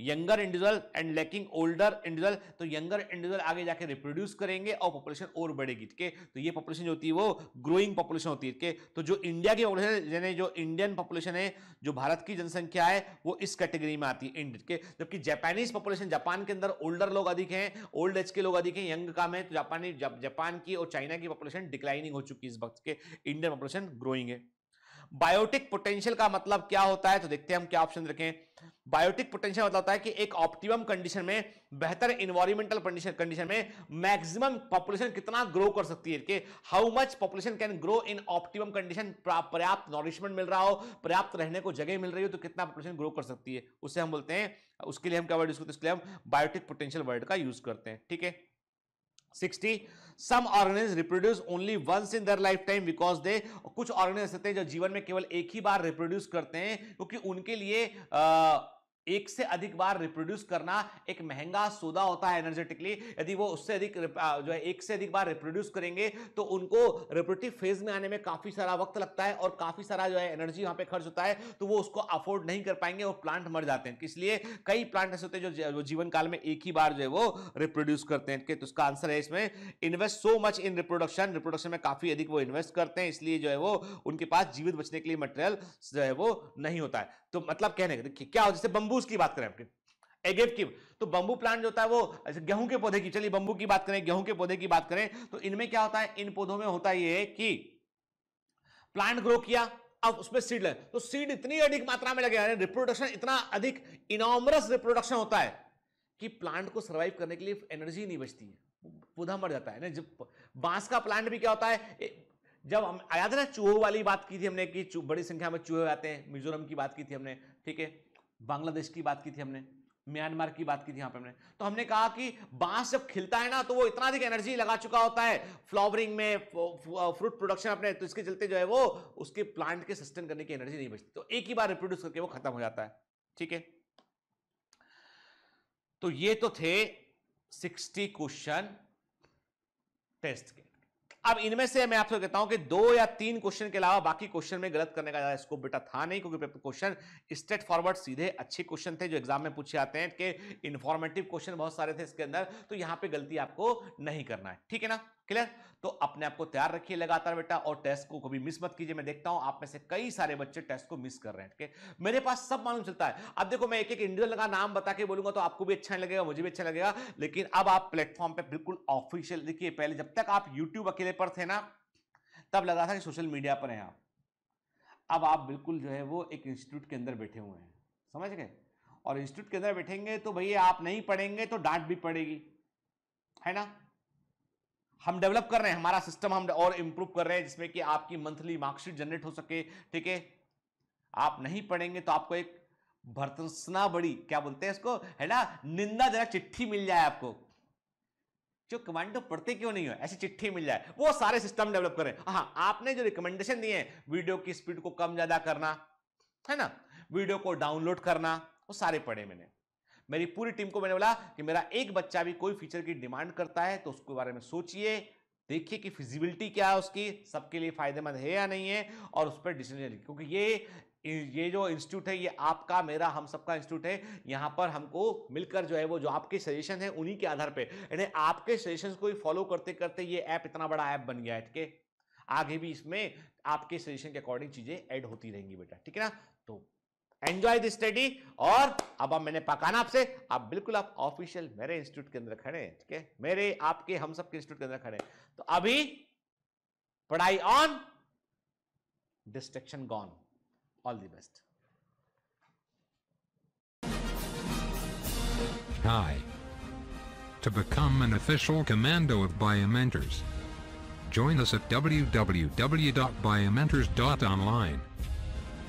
younger individual and lacking older individual तो यंगर इंडिविजुअल आगे जाके रिप्रोड्यूस करेंगे और पॉपुलेशन और बढ़ेगी ठीक है तो ये पॉपुलेशन जो होती है वो ग्रोइंग पॉपुलेशन होती है ठीक है तो जो इंडिया की पॉपुलेशन यानी जो इंडियन पॉपुलेशन है जो भारत की जनसंख्या है वो इस कैटेगरी में आती है इंड ठीक है जबकि जापानीज पॉपुलेशन जापान के अंदर ओल्डर लोग अधिक हैं ओल्ड एज के लोग अधिक हैं यंग काम है तो जापानी जापान की और चाइना की पॉपुलेशन डिक्लाइनिंग हो चुकी है इस वक्त के इंडियन पॉपुलेशन ग्रोइंग है बायोटिक पोटेंशियल का मतलब क्या होता है तो देखते हैं हम क्या ऑप्शन रखें बायोटिक पोटेंशियल मतलब होता है कि एक ऑप्टिमम कंडीशन में बेहतर इन्वायरमेंटल कंडीशन में मैक्सिमम पॉपुलेशन कितना ग्रो कर सकती है how much population can grow in optimum condition पर्याप्त नॉरिशमेंट मिल रहा हो पर्याप्त रहने को जगह मिल रही हो तो कितना पॉपुलेशन ग्रो कर सकती है उससे हम बोलते हैं उसके लिए हम क्या वर्ड यूज करते हैं इसके लिए हम बायोटिक पोटेंशियल वर्ड का यूज करते हैं ठीक है sixty some organisms reproduce only once in their life time because they कुछ ऑर्गेनिज रहते हैं जो जीवन में केवल एक ही बार रिप्रोड्यूस करते हैं क्योंकि उनके लिए आ, एक से अधिक बार रिप्रोड्यूस करना एक महंगा सौदा होता है एनर्जेटिकली यदि वो उससे अधिक जो है एक से अधिक बार रिप्रोड्यूस करेंगे तो उनको रिप्रोडक्टिव फेज में आने में काफी सारा वक्त लगता है और काफी सारा जो है एनर्जी वहां पे खर्च होता है तो वो उसको अफोर्ड नहीं कर पाएंगे और प्लांट मर जाते हैं इसलिए कई प्लांट ऐसे होते हैं जो, जो जीवन काल में एक ही बार जो है वो रिप्रोड्यूस करते हैं तो उसका आंसर है इसमें invest so much in reproduction reproduction में काफी अधिक वो इन्वेस्ट करते हैं इसलिए जो है वो उनके पास जीवित बचने के लिए मटेरियल जो है वो नहीं होता है तो मतलब कहने का क्या हो जैसे बंबू बम्बूज की बात करें आपकी एगेव की तो बंबू प्लांट जो होता है वो गेहूं के पौधे की चलिए बंबू की बात करें गेहूं के पौधे की बात करें तो इनमें क्या होता है इन पौधों में होता यह है कि प्लांट ग्रो किया अब उसमें सीड लगे तो सीड इतनी अधिक मात्रा में लगे रिप्रोडक्शन इतना अधिक इनॉमरस रिप्रोडक्शन होता है कि प्लांट को सर्वाइव करने के लिए एनर्जी नहीं बचती है पौधा मर जाता है ना जब बांस का प्लांट भी क्या होता है जब हम याद है ना चूहों वाली बात की थी हमने कि बड़ी संख्या में चूहे आते हैं मिजोरम की बात की थी हमने ठीक है बांग्लादेश की बात की थी हमने म्यांमार की बात की थी यहां पे हमने तो हमने कहा कि बांस जब खिलता है ना तो वो इतना अधिक एनर्जी लगा चुका होता है फ्लावरिंग में फ्रूट प्रोडक्शन अपने तो इसके चलते जो है वो उसके प्लांट के सस्टेन करने की एनर्जी नहीं बचती तो एक ही बार रिप्रोड्यूस करके वो खत्म हो जाता है ठीक है तो ये तो थे सिक्सटी क्वेश्चन टेस्ट के अब इनमें से मैं आपसे कहता हूं कि दो या तीन क्वेश्चन के अलावा बाकी क्वेश्चन में गलत करने का ज्यादा स्कोप बेटा था नहीं क्योंकि क्वेश्चन स्ट्रेट फॉरवर्ड सीधे अच्छे क्वेश्चन थे जो एग्जाम में पूछे आते हैं कि इन्फॉर्मेटिव क्वेश्चन बहुत सारे थे इसके अंदर तो यहां पर गलती आपको नहीं करना है ठीक है ना क्लियर तो अपने आप को तैयार रखिए लगातार बेटा और टेस्ट को कभी मिस मत कीजिए मैं देखता हूं आप में से कई सारे बच्चे टेस्ट को मिस कर रहे हैं ठीक है मेरे पास सब मालूम चलता है अब देखो मैं एक एक इंडिविजुअल का नाम बता के बोलूंगा तो आपको भी अच्छा नहीं लगेगा मुझे भी अच्छा लगेगा लेकिन अब आप प्लेटफॉर्म पर बिल्कुल ऑफिशियल देखिए पहले जब तक आप यूट्यूब अकेले पर थे ना तब लगा था कि सोशल मीडिया पर हैं आप अब आप बिल्कुल जो है वो एक इंस्टीट्यूट के अंदर बैठे हुए हैं समझ गए और इंस्टीट्यूट के अंदर बैठेंगे तो भैया आप नहीं पढ़ेंगे तो डांट भी पड़ेगी है ना हम डेवलप कर रहे हैं हमारा सिस्टम हम और इंप्रूव कर रहे हैं जिसमें कि आपकी मंथली मार्कशीट जनरेट हो सके ठीक है आप नहीं पढ़ेंगे तो आपको एक भर्तना बड़ी क्या बोलते हैं इसको है ना जरा चिट्ठी मिल जाए आपको जो कमांडो तो पढ़ते क्यों नहीं हो ऐसी चिट्ठी मिल जाए वो सारे सिस्टम डेवलप करें हाँ आपने जो रिकमेंडेशन दिए वीडियो की स्पीड को कम ज्यादा करना है ना वीडियो को डाउनलोड करना वो सारे पढ़े मैंने मेरी पूरी टीम को मैंने बोला कि मेरा एक बच्चा भी कोई फीचर की डिमांड करता है तो उसके बारे में सोचिए देखिए कि फिजिबिलिटी क्या है उसकी सबके लिए फायदेमंद है या नहीं है और उस पर डिसीजन क्योंकि ये ये जो इंस्टीट्यूट है ये आपका मेरा हम सबका इंस्टीट्यूट है यहाँ पर हमको मिलकर जो है वो जो आपके सजेशन है उन्हीं के आधार पे यानी आपके सजेशन को ही फॉलो करते करते ये ऐप इतना बड़ा ऐप बन गया है ठीक है आगे भी इसमें आपके सजेशन के अकॉर्डिंग चीज़ें ऐड होती रहेंगी बेटा ठीक है ना तो एंजॉय दिस स्टडी और अब अब मैंने पकाना आपसे आप बिल्कुल आप ऑफिशियल मेरे इंस्टीट्यूट के अंदर खड़े हैं ठीक है मेरे आपके हम सबके इंस्टीट्यूट के अंदर खड़े हैं तो अभी पढ़ाई on distraction gone all the best Hi. To become an official commando of Biomentors, join us at www.biomentors.online.